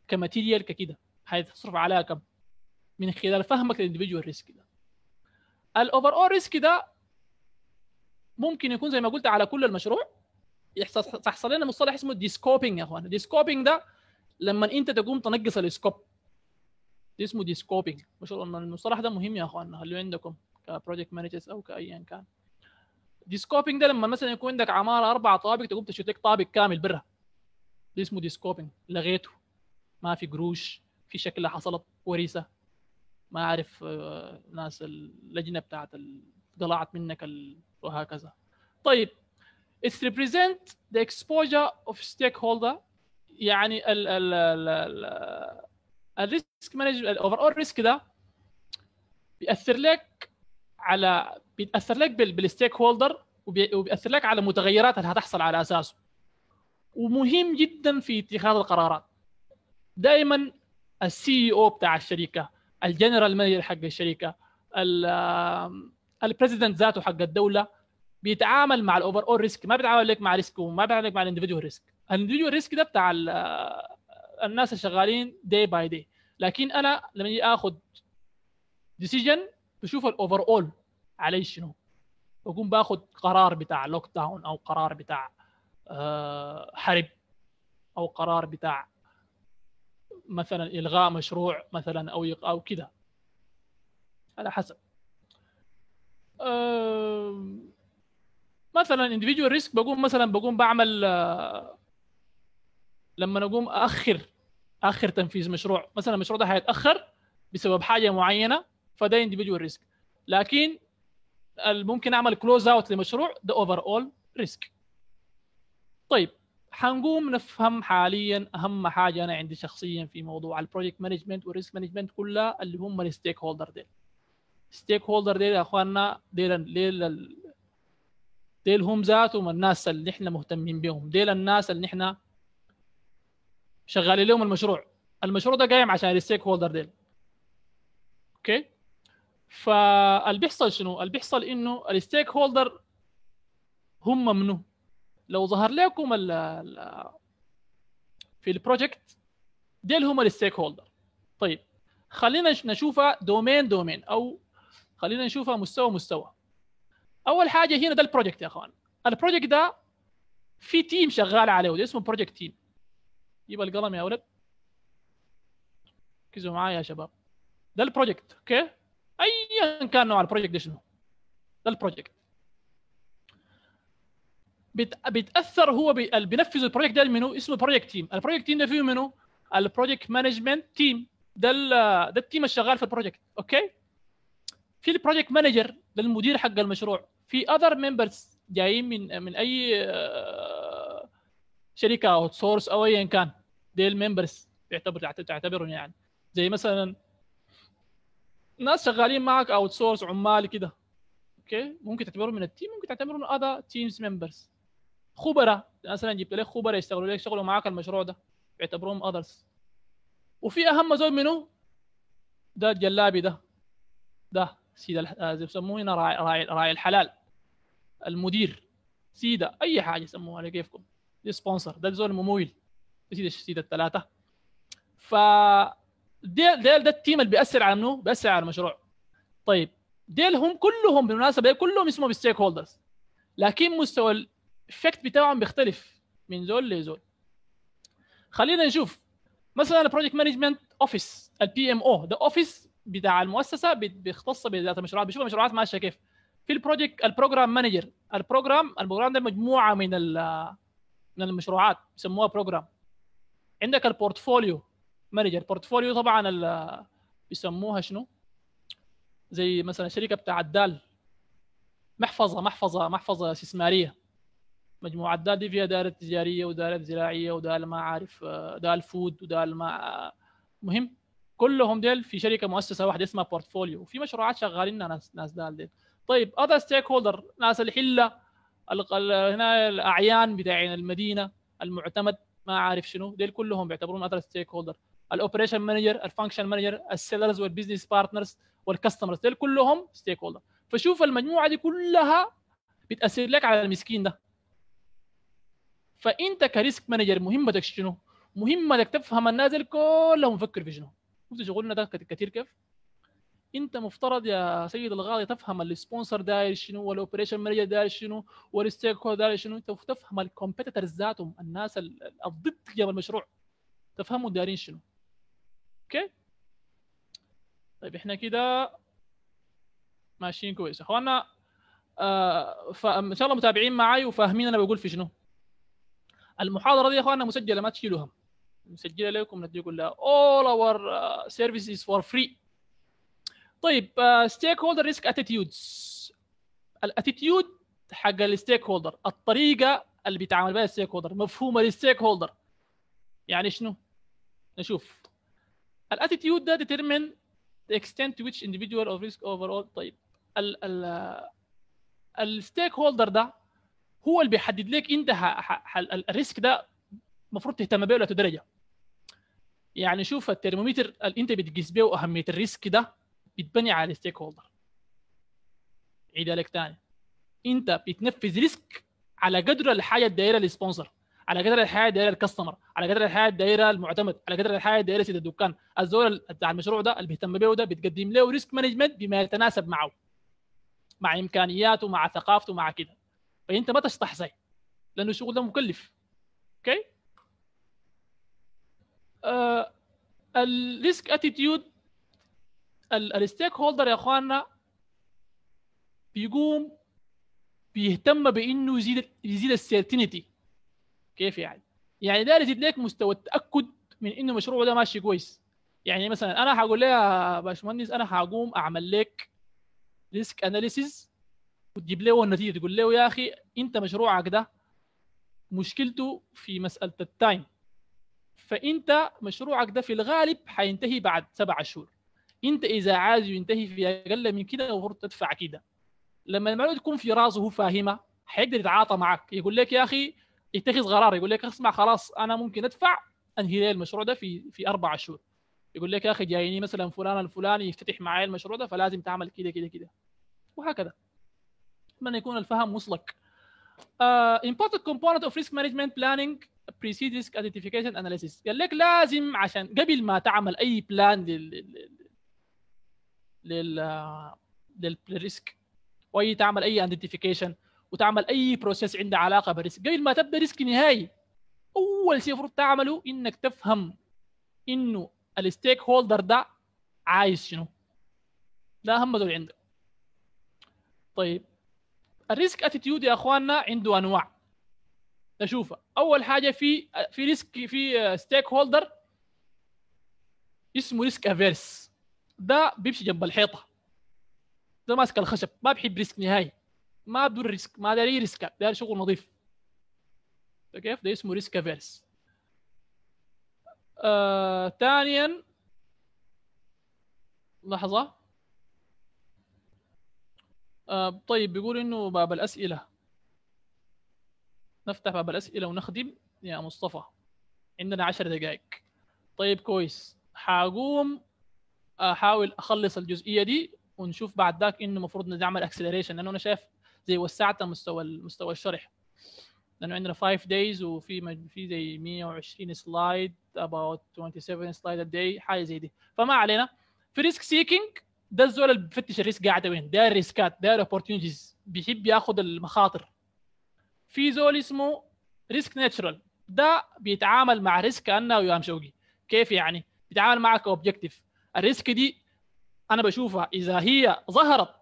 Speaker 1: كماتيريال ككده حتصرف عليها كم من خلال فهمك للاندفجوال ريسك ده الاوفر اول ريسك ده ممكن يكون زي ما قلت على كل المشروع يحصل تحصل لنا مصطلح اسمه ديسكوبينج يا اخوان ديسكوبينج ده لما انت تقوم تنقص السكوب دي اسمه ديسكوبينج المصطلح ده مهم يا اخوان خلوه عندكم كبروجكت مانجرز او كايا كان ديسكوبينج ده لما مثلا يكون عندك عماره اربع طوابق تقوم تشتري لك طابق كامل برا دي اسمه ديسكوبينج لغيته ما في قروش في شكلها حصلت وريسه ما اعرف آه، ناس اللجنه بتاعت طلعت منك ال... وهكذا طيب it represent the exposure of stakeholder يعني ال ال ال الريسك مانجمنت الاوفر اول ريسك ده بيأثر لك على بيأثر لك بالستيك هولدر وبيأثر لك على متغيرات اللي هتحصل على اساسه ومهم جدا في اتخاذ القرارات دائما السي او بتاع الشركه الجنرال مانجر حق الشركه البريزيدنت ذاته حق الدوله بيتعامل مع الاوفر اول ريسك ما بيتعامل لك مع ريسك وما بيتعامل لك مع الاندفجوال ريسك الاندفجوال ريسك ده بتاع آه، الناس الشغالين داي باي داي لكن انا لما اجي اخذ ديسيجن بشوف الاوفر اول علي شنو بقوم باخذ قرار بتاع لوك داون او قرار بتاع آه، حرب او قرار بتاع مثلا الغاء مشروع مثلا او او كذا على حسب مثلا individual ريسك بقوم مثلا بقوم بعمل آه، لما اقوم اخر اخر تنفيذ مشروع مثلا المشروع ده هيتاخر بسبب حاجه معينه فده individual ريسك لكن ممكن اعمل كلوز اوت لمشروع ده اوفر اول ريسك طيب حنقوم نفهم حاليا اهم حاجه انا عندي شخصيا في موضوع البروجكت مانجمنت والريسك مانجمنت كلها اللي هم الستيك هولدر ديل ستيك هولدر ديل يا اخواننا ديل ديل ديل هم ذاتهم الناس اللي احنا مهتمين بهم ديل الناس اللي احنا شغالين لهم المشروع المشروع ده قايم عشان الستيك هولدر ديل اوكي فاللي بيحصل شنو؟ اللي بيحصل انه الستيك هولدر هم منو؟ لو ظهر لكم الـ في البروجكت ديل هم الستيك هولدر طيب خلينا نشوفها دومين دومين او خلينا نشوفها مستوى مستوى اول حاجه هنا ده البروجكت يا اخوان البروجكت ده في تيم شغال عليه وده اسمه بروجكت تيم جيب القلم يا ولد ركزوا معايا يا شباب ده البروجكت اوكي ايا كان نوع البروجكت ده شنو ده البروجكت بيتاثر هو اللي بينفذ البروجكت ده منه اسمه بروجكت تيم البروجكت تيم ده فيه منه البروجكت مانجمنت تيم ده ده التيم الشغال في البروجكت اوكي في البروجكت مانجر ده المدير حق المشروع في اذر ممبرز جايين من من اي آه، شركه او سورس او ايا كان دي الممبرز تعتبر تعتبرهم يعني زي مثلا ناس شغالين معك اوت سورس عمال كده اوكي ممكن تعتبرهم من التيم ممكن تعتبرهم من اذر تيمز ممبرز خبراء مثلا جبت لك خبراء يشتغلوا لك يشتغلوا معاك المشروع ده بيعتبروهم اذرز وفي اهم زول منه ده الجلابي ده ده سيد بسموه هنا راعي, راعي, راعي الحلال المدير سيدة اي حاجه يسموها على كيفكم دي سبونسر ده زول ممول سيدة سيدة الثلاثه ف ديل ديل ده التيم اللي بيأثر على منه بيأثر على المشروع طيب ديل هم كلهم بالمناسبه كلهم اسمهم ستيك هولدرز لكن مستوى الافكت بتاعهم بيختلف من زول لزول خلينا نشوف مثلا البروجكت مانجمنت اوفيس البي ام او ده اوفيس بتاع المؤسسه بيختص بذات المشروعات بيشوف المشروعات ماشيه كيف في البروجكت البروجرام مانجر البروجرام البروجرام ده مجموعه من من المشروعات بيسموها بروجرام عندك البورتفوليو مانجر بورتفوليو طبعا بيسموها شنو زي مثلا شركه بتاع الدال محفظه محفظه محفظه استثماريه مجموعه دال دي فيها دائره تجاريه ودائره زراعيه ودال ما عارف آه، دال فود ودال ما آه، مهم كلهم ديل في شركه مؤسسه واحده اسمها بورتفوليو وفي مشروعات شغالين ناس ناس دال ديل طيب اذر ستيك هولدر ناس الحله هنا الاعيان بتاعين المدينه المعتمد ما عارف شنو ديل كلهم بيعتبرون اذر ستيك هولدر الاوبريشن مانجر الفانكشن مانجر السيلرز والبزنس بارتنرز والكاستمرز ديل كلهم ستيك هولدر فشوف المجموعه دي كلها بتاثر لك على المسكين ده فانت كريسك مانجر مهمتك شنو؟ مهمتك تفهم النازل كلهم مفكر في شنو شفت شغلنا ده كتير كيف؟ انت مفترض يا سيد الغالي تفهم السبونسر داير شنو والاوبريشن مانجر داير شنو والستيك هولدر داير شنو انت تفهم الكومبيتيتورز ذاتهم الناس الضد جنب المشروع تفهموا دارين شنو اوكي طيب احنا كده ماشيين كويس اخوانا آه فان شاء الله متابعين معي وفاهمين انا بقول في شنو المحاضره دي يا اخواننا مسجله ما تشيلوها مسجله لكم نديكم لها all our uh, services for free طيب ستيك هولدر ريسك اتيتيودز الاتيتيود حق الستيك هولدر الطريقه اللي بيتعامل بها الستيك هولدر مفهوم الستيك هولدر يعني شنو نشوف الاتيتيود ده determine the extent to which individual of risk overall طيب ال ال الستيك هولدر ده هو اللي بيحدد لك انت الريسك ده المفروض تهتم به ولا تدرجه يعني شوف الترمومتر اللي انت بتقيس به واهميه الريسك ده بتبني على الستيك هولدر عيد لك تاني انت بتنفذ ريسك على قدر الحاجه الدائره للسبونسر على قدر الحياه الدائره الكاستمر على قدر الحياه الدائره المعتمد على قدر الحياه الدائره سيد الدكان الزول بتاع المشروع ده اللي بيهتم به ده بتقدم له ريسك مانجمنت بما يتناسب معه مع امكانياته مع ثقافته مع كده فانت ما تشطح زي لانه الشغل ده مكلف اوكي الريسك اتيتيود الستيك هولدر يا اخواننا بيقوم بيهتم بانه يزيد يزيد السيرتينتي كيف يعني؟ يعني ده يزيد لك مستوى التاكد من انه المشروع ده ماشي كويس يعني مثلا انا هقول لها يا باشمهندس انا هقوم اعمل لك ريسك اناليسيز وتجيب له النتيجه تقول له يا اخي انت مشروعك ده مشكلته في مساله التايم فانت مشروعك ده في الغالب حينتهي بعد سبعة شهور انت اذا عايز ينتهي في اقل من كده المفروض تدفع كده لما المعلومه تكون في راسه هو فاهمها حيقدر يتعاطى معك يقول لك يا اخي يتخذ قرار يقول لك اسمع خلاص انا ممكن ادفع انهي لي المشروع ده في في اربع شهور يقول لك يا اخي جايني مثلا فلان الفلاني يفتتح معي المشروع ده فلازم تعمل كده كده كده وهكذا اتمنى يكون الفهم وصلك. Uh, important component of risk management planning precedes risk identification analysis قال لك لازم عشان قبل ما تعمل اي بلان لل لل لل للريسك واي تعمل اي ايدنتيفيكيشن وتعمل اي بروسيس عندها علاقه بالريسك قبل ما تبدا ريسك نهائي اول شيء المفروض تعمله انك تفهم انه الستيك هولدر ده عايز شنو ده اهم دول عندك طيب الريسك اتيتيود يا اخواننا عنده انواع نشوفها اول حاجه في في ريسك في ستيك هولدر اسمه ريسك افيرس ده بيمشي جنب الحيطه ده ماسك الخشب ما بيحب ريسك نهائي ما بدون ريسك ما داري ريسك داري شغل نظيف ده كيف ده اسمه ريسك افيرس آه، ثانيا لحظه آه طيب بيقول انه باب الاسئله نفتح باب الاسئله ونخدم يا مصطفى عندنا عشر دقائق طيب كويس حاقوم احاول اخلص الجزئيه دي ونشوف بعد ذاك انه المفروض نعمل اكسلريشن لانه انا شايف زي وسعت مستوى مستوى الشرح لانه عندنا 5 دايز وفي في زي 120 سلايد اباوت 27 سلايد a day حاجه زي دي فما علينا في ريسك سيكينج ده الزول اللي بيفتش الريسك قاعده وين داير ريسكات داير الاوبورتيونيتيز بيحب ياخذ المخاطر في زول اسمه ريسك ناتشرال ده بيتعامل مع ريسك كانه يوام شوقي كيف يعني بيتعامل معك كاوبجكتيف الريسك دي انا بشوفها اذا هي ظهرت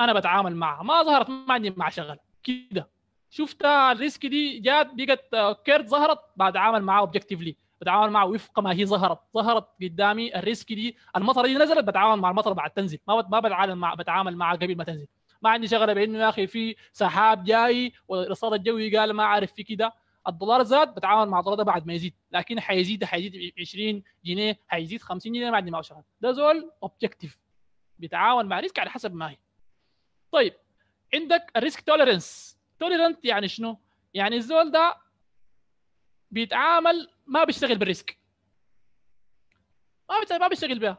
Speaker 1: انا بتعامل معها ما ظهرت ما عندي مع شغل كده شفت الريسك دي جات بقت كيرت ظهرت بتعامل معها اوبجكتيفلي بتعامل معها وفق ما هي ظهرت ظهرت قدامي الريسك دي المطره دي نزلت بتعامل مع المطره بعد تنزل ما ما بتعامل مع بتعامل معها قبل ما تنزل ما عندي شغله بانه يا اخي في سحاب جاي والارصاد الجوي قال ما عارف في كده الدولار زاد بتعامل مع الدولار ده بعد ما يزيد لكن حيزيد حيزيد 20 جنيه حيزيد 50 جنيه ما عندي معه شغل ده زول اوبجيكتيف بيتعاون مع ريسك على حسب ما هي طيب عندك الريسك توليرنس توليرنت يعني شنو؟ يعني الزول ده بيتعامل ما بيشتغل بالريسك ما ما بيشتغل بها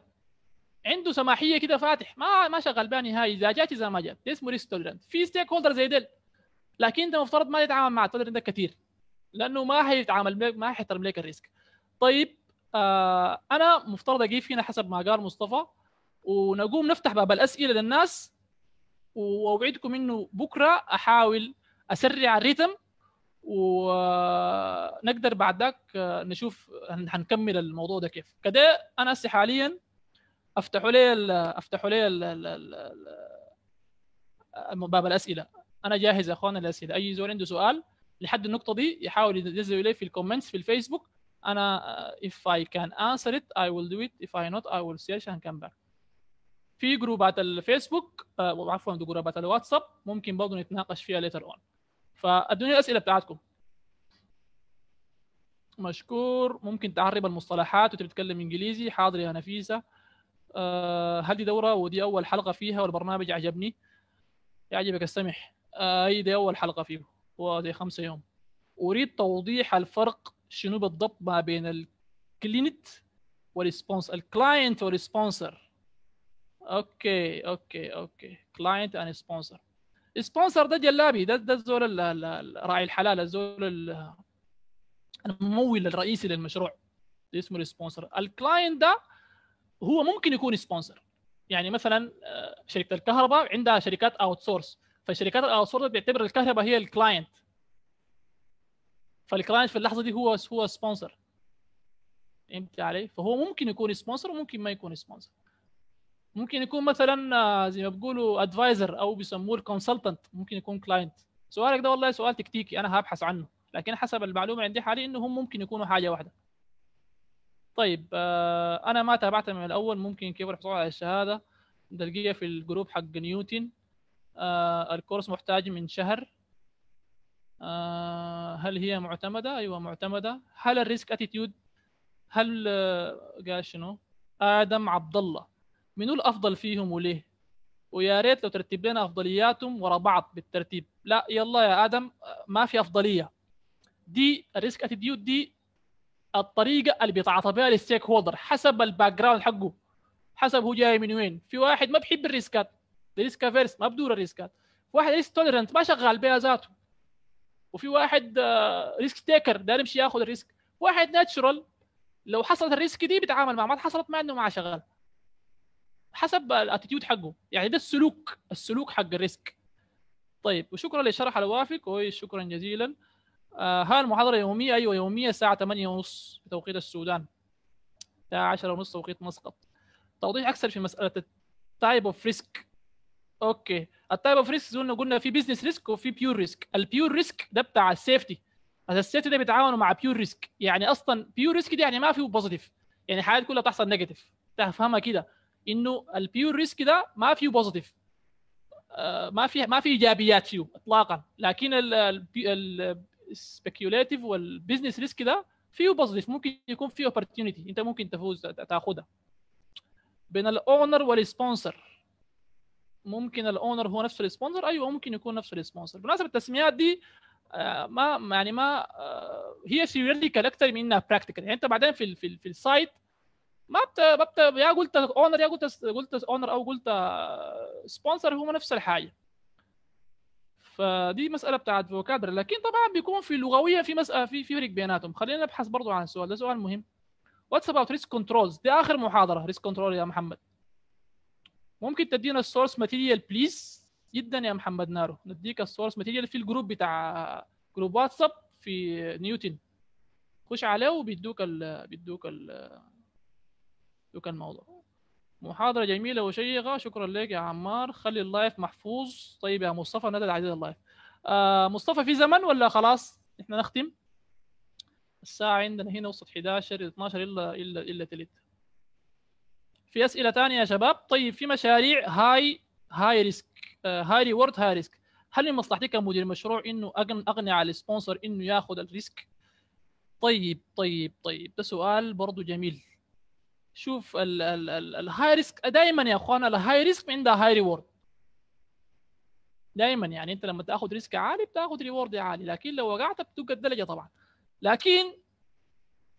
Speaker 1: عنده سماحيه كده فاتح ما ما شغال بها نهائي اذا جات اذا ما جات اسمه ريسك توليرنت في ستيك هولدر زي ديل لكن انت مفترض ما تتعامل مع التوليرنت ده كثير لانه ما حيتعامل ما حيحترم لك الريسك طيب آه انا مفترض اجيب هنا حسب ما قال مصطفى ونقوم نفتح باب الاسئله للناس واوعدكم انه بكره احاول اسرع الريتم ونقدر بعد ذاك آه، نشوف هنكمل الموضوع ده كيف كده انا هسه حاليا افتحوا لي افتحوا لي باب الاسئله انا جاهز يا اخوان الاسئله اي زول عنده سؤال لحد النقطه دي يحاول ينزلوا لي في الكومنتس في الفيسبوك انا آه، if I can answer it I will do it if I not I will search and come back في جروبات الفيسبوك آه، عفوا جروبات الواتساب ممكن برضه نتناقش فيها later on فادوني الاسئله بتاعتكم مشكور ممكن تعرب المصطلحات وانت بتتكلم انجليزي حاضر يا نفيسه أه هل دي دوره ودي اول حلقه فيها والبرنامج عجبني يعجبك السمح آه، اي أه دي اول حلقه فيه ودي خمسة يوم اريد توضيح الفرق شنو بالضبط ما بين الكلينت والسبونسر الكلاينت والسبونسر اوكي اوكي اوكي كلاينت اند سبونسر سبونسر ده جلابي ده ده الزول راعي الحلال الزول الممول الرئيسي للمشروع ده اسمه السبونسر الكلاينت ده هو ممكن يكون سبونسر يعني مثلا آه، شركه الكهرباء عندها شركات اوت سورس فالشركات الاوت سورس بتعتبر الكهرباء هي الكلاينت فالكلاينت في اللحظه دي هو هو سبونسر فهمت علي؟ فهو ممكن يكون سبونسر وممكن ما يكون سبونسر ممكن يكون مثلا آه، زي ما بيقولوا ادفايزر او بيسموه الكونسلتنت ممكن يكون كلاينت سؤالك ده والله سؤال تكتيكي انا هبحث عنه لكن حسب المعلومه عندي حاليا انهم ممكن يكونوا حاجه واحده طيب آه، انا ما تابعتها من الاول ممكن كيف الحصول على الشهاده تلقيها في الجروب حق نيوتن آه، الكورس محتاج من شهر هل هي معتمده ايوه معتمده هل الريسك اتيتيود هل قال شنو ادم عبد الله منو الافضل فيهم وليه ويا ريت لو ترتب لنا افضلياتهم ورا بعض بالترتيب لا يلا يا ادم ما في افضليه دي الريسك اتيتيود دي الطريقه اللي بيتعاطى بها الستيك هولدر حسب الباك جراوند حقه حسب هو جاي من وين في واحد ما بحب الريسكات ريسك افيرس ما بدور الريسكات في واحد ريسك توليرنت ما شغال بها ذاته وفي واحد ريسك آه، تيكر داير يمشي ياخذ الريسك واحد ناتشرال لو حصلت الريسك دي بيتعامل مع ما حصلت ما انه ما شغال حسب الاتيتيود حقه يعني ده السلوك السلوك حق الريسك طيب وشكرا للشرح الوافق شكرا جزيلا آه ها المحاضره يوميه ايوه يوميه الساعه 8:30 بتوقيت السودان الساعه 10:30 توقيت مسقط توضيح اكثر في مساله التايب اوف ريسك اوكي التايب اوف ريسك قلنا قلنا في بزنس ريسك وفي بيور ريسك البيور ريسك ده بتاع السيفتي السيفتي ده بيتعاونوا مع بيور ريسك يعني اصلا بيور ريسك دي يعني ما فيه بوزيتيف يعني حاجات كلها تحصل نيجاتيف تفهمها كده انه البيور ريسك ده ما فيه بوزيتيف آه، ما في ما في ايجابيات فيه اطلاقا لكن السبيكيوليتيف والبزنس ريسك ده فيه بوزيتيف ممكن يكون فيه اوبورتيونيتي انت ممكن تفوز تاخدها بين الاونر والسبونسر ممكن الاونر هو نفس السبونسر ايوه ممكن يكون نفس السبونسر بالمناسبه التسميات دي آه، ما يعني ما آه، هي ثيوريتيكال اكثر من انها براكتيكال يعني انت بعدين في الـ في, الـ في السايت ما بت... ما بت... يا قلت اونر يا قلت قلت اونر او قلت سبونسر هو نفس الحاجه فدي مساله بتاعت فوكادر لكن طبعا بيكون في لغويه في مساله في في فرق بيناتهم خلينا نبحث برضو عن السؤال ده سؤال مهم واتس اباوت ريسك كنترولز دي اخر محاضره ريسك كنترول يا محمد ممكن تدينا السورس ماتيريال بليز جدا يا محمد نارو نديك السورس ماتيريال في الجروب بتاع جروب واتساب في نيوتن خش عليه وبيدوك ال بيدوك ال شكرا الموضوع محاضرة جميلة وشيقة شكرا لك يا عمار خلي اللايف محفوظ طيب يا مصطفى ندى عديد اللايف آه مصطفى في زمن ولا خلاص احنا نختم الساعة عندنا هنا وصلت 11 12 إلا إلا إلا تلت في أسئلة ثانية يا شباب طيب في مشاريع هاي هاي ريسك آه، هاي ريورد هاي ريسك هل من مصلحتك كمدير مشروع انه اقنع السبونسر انه ياخذ الريسك؟ طيب طيب طيب ده سؤال برضه جميل شوف الهاي ريسك دائما يا اخوان الهاي ريسك عندها هاي ريورد دائما يعني انت لما تاخذ ريسك عالي بتاخذ ريورد عالي لكن لو وقعت بتوقع الدرجه طبعا لكن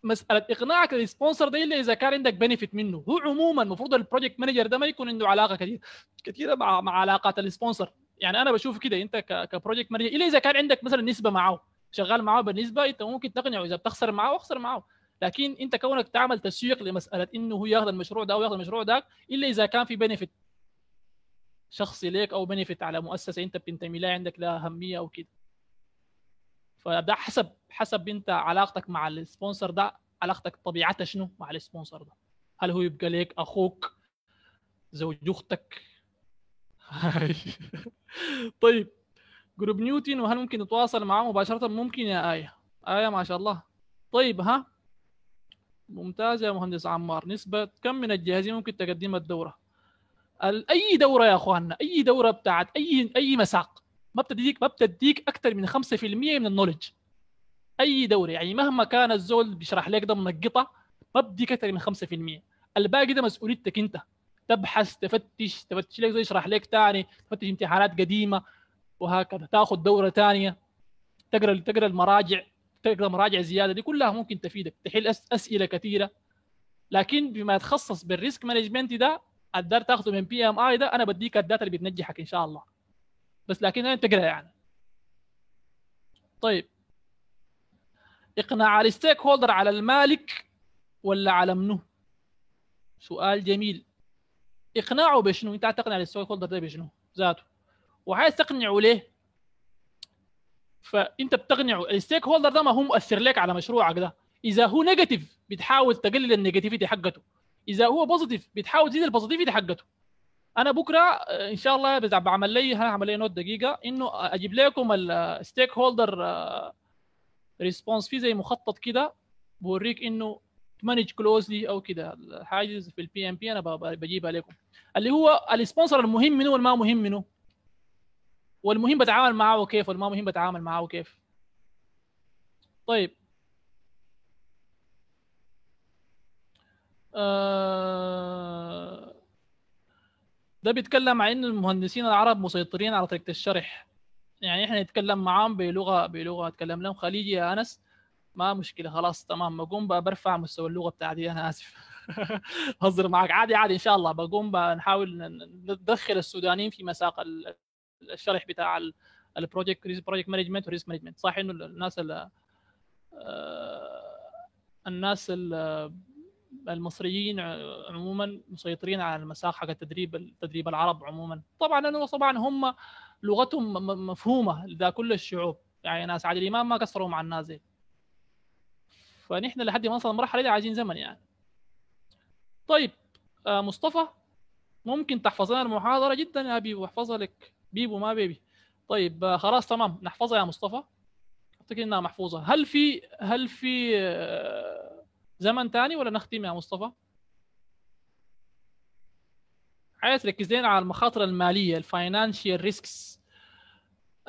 Speaker 1: مساله اقناعك للسبونسر ده الا اذا كان عندك بنفيت منه هو عموما المفروض البروجكت مانجر ده ما يكون عنده علاقه كثير كثيره مع مع علاقات السبونسر يعني انا بشوف كده انت كبروجكت مانجر الا اذا كان عندك مثلا نسبه معاه شغال معاه بالنسبه انت ممكن تقنعه اذا بتخسر معاه اخسر معاه لكن انت كونك تعمل تسويق لمساله انه هو ياخذ المشروع ده او ياخذ المشروع ده الا اذا كان في بنفيت شخصي لك او بنفيت على مؤسسه انت بتنتمي لها عندك لها اهميه او كده فده حسب حسب انت علاقتك مع السبونسر ده علاقتك طبيعتها شنو مع السبونسر ده هل هو يبقى لك اخوك زوج اختك <laughs> طيب جروب نيوتن وهل ممكن نتواصل معاه مباشره ممكن يا ايه ايه ما شاء الله طيب ها ممتاز يا مهندس عمار نسبة كم من الجاهزين ممكن تقدم الدورة؟ اي دورة يا اخواننا اي دورة بتاعت اي اي مساق ما بتديك ما بتديك اكثر من 5% من النولج اي دورة يعني مهما كان الزول بيشرح لك ده منقطة ما بديك اكثر من 5% الباقي ده مسؤوليتك انت تبحث تفتش تفتش لك زي يشرح لك ثاني تفتش امتحانات قديمه وهكذا تاخذ دوره ثانيه تقرا تقرا المراجع تقرا مراجع زياده دي كلها ممكن تفيدك تحل اسئله كثيره لكن بما يتخصص بالريسك مانجمنت ده الدار تاخذه من بي ام اي ده انا بديك الداتا اللي بتنجحك ان شاء الله بس لكن انت تقرا يعني طيب اقناع الستيك هولدر على المالك ولا على منو؟ سؤال جميل اقناعه بشنو انت تقنع الستيك هولدر ده بشنو ذاته وعايز تقنعه ليه فانت بتقنعه الستيك هولدر ده ما هو مؤثر لك على مشروعك ده اذا هو نيجاتيف بتحاول تقلل النيجاتيفيتي حقته اذا هو بوزيتيف بتحاول تزيد البوزيتيفيتي حقته انا بكره آه، ان شاء الله بعمل لي هعمل لي نوت دقيقه انه اجيب لكم الستيك هولدر ريسبونس في زي مخطط كده بوريك انه تمانج كلوزلي او كده الحاجز في البي ام بي انا بجيبها لكم اللي هو السبونسر المهم منه والما مهم منه والمهم بتعامل معاه وكيف والما مهم بتعامل معاه وكيف طيب آه، ده بيتكلم عن المهندسين العرب مسيطرين على طريقه الشرح يعني احنا نتكلم معاهم بلغه بلغه اتكلم لهم خليجي يا انس ما مشكله خلاص تمام بقوم برفع مستوى اللغه بتاعتي انا اسف <laughs> هزر معك عادي عادي ان شاء الله بقوم بنحاول ندخل السودانيين في مساق الشرح بتاع البروجكت بروجكت مانجمنت وريسك مانجمنت صح انه الناس ال آه، الناس المصريين عموما مسيطرين على المساحه حق التدريب التدريب العرب عموما طبعا لانه طبعا هم لغتهم مفهومه لدى كل الشعوب يعني ناس عادل الامام ما قصروا مع الناس فنحن لحد ما نوصل المرحله دي عايزين زمن يعني طيب آه، مصطفى ممكن تحفظ لنا المحاضره جدا يا ابي واحفظها لك بيبو ما بيبي طيب آه، خلاص تمام نحفظها يا مصطفى اعتقد انها محفوظه هل في هل في آه، زمن ثاني ولا نختم يا مصطفى عايز تركز لنا على المخاطر الماليه الفاينانشال ريسكس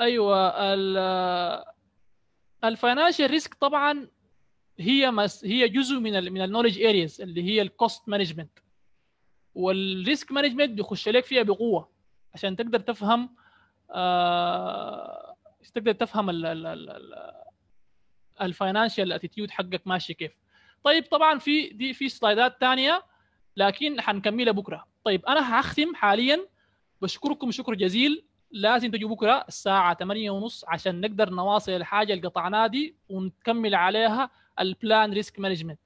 Speaker 1: ايوه آه، الفاينانشال ريسك طبعا هي مس هي جزء من ال من النولج ارياز اللي هي الكوست مانجمنت والريسك مانجمنت بيخش لك فيها بقوه عشان تقدر تفهم آه تقدر تفهم الفاينانشال اتيتيود حقك ماشي كيف طيب طبعا في دي في سلايدات ثانيه لكن حنكملها بكره طيب انا هختم حاليا بشكركم شكر جزيل لازم تجوا بكره الساعه 8:30 عشان نقدر نواصل الحاجه اللي قطعناها دي ونكمل عليها البلان ريسك مانجمنت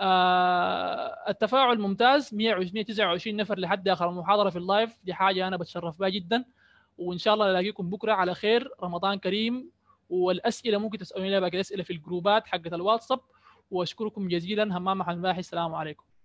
Speaker 1: آه التفاعل ممتاز 129 نفر لحد اخر المحاضره في اللايف دي حاجه انا بتشرف بها جدا وان شاء الله الاقيكم بكره على خير رمضان كريم والاسئله ممكن تسالوني لها باقي الاسئله في الجروبات حقت الواتساب واشكركم جزيلا همام محمد السلام عليكم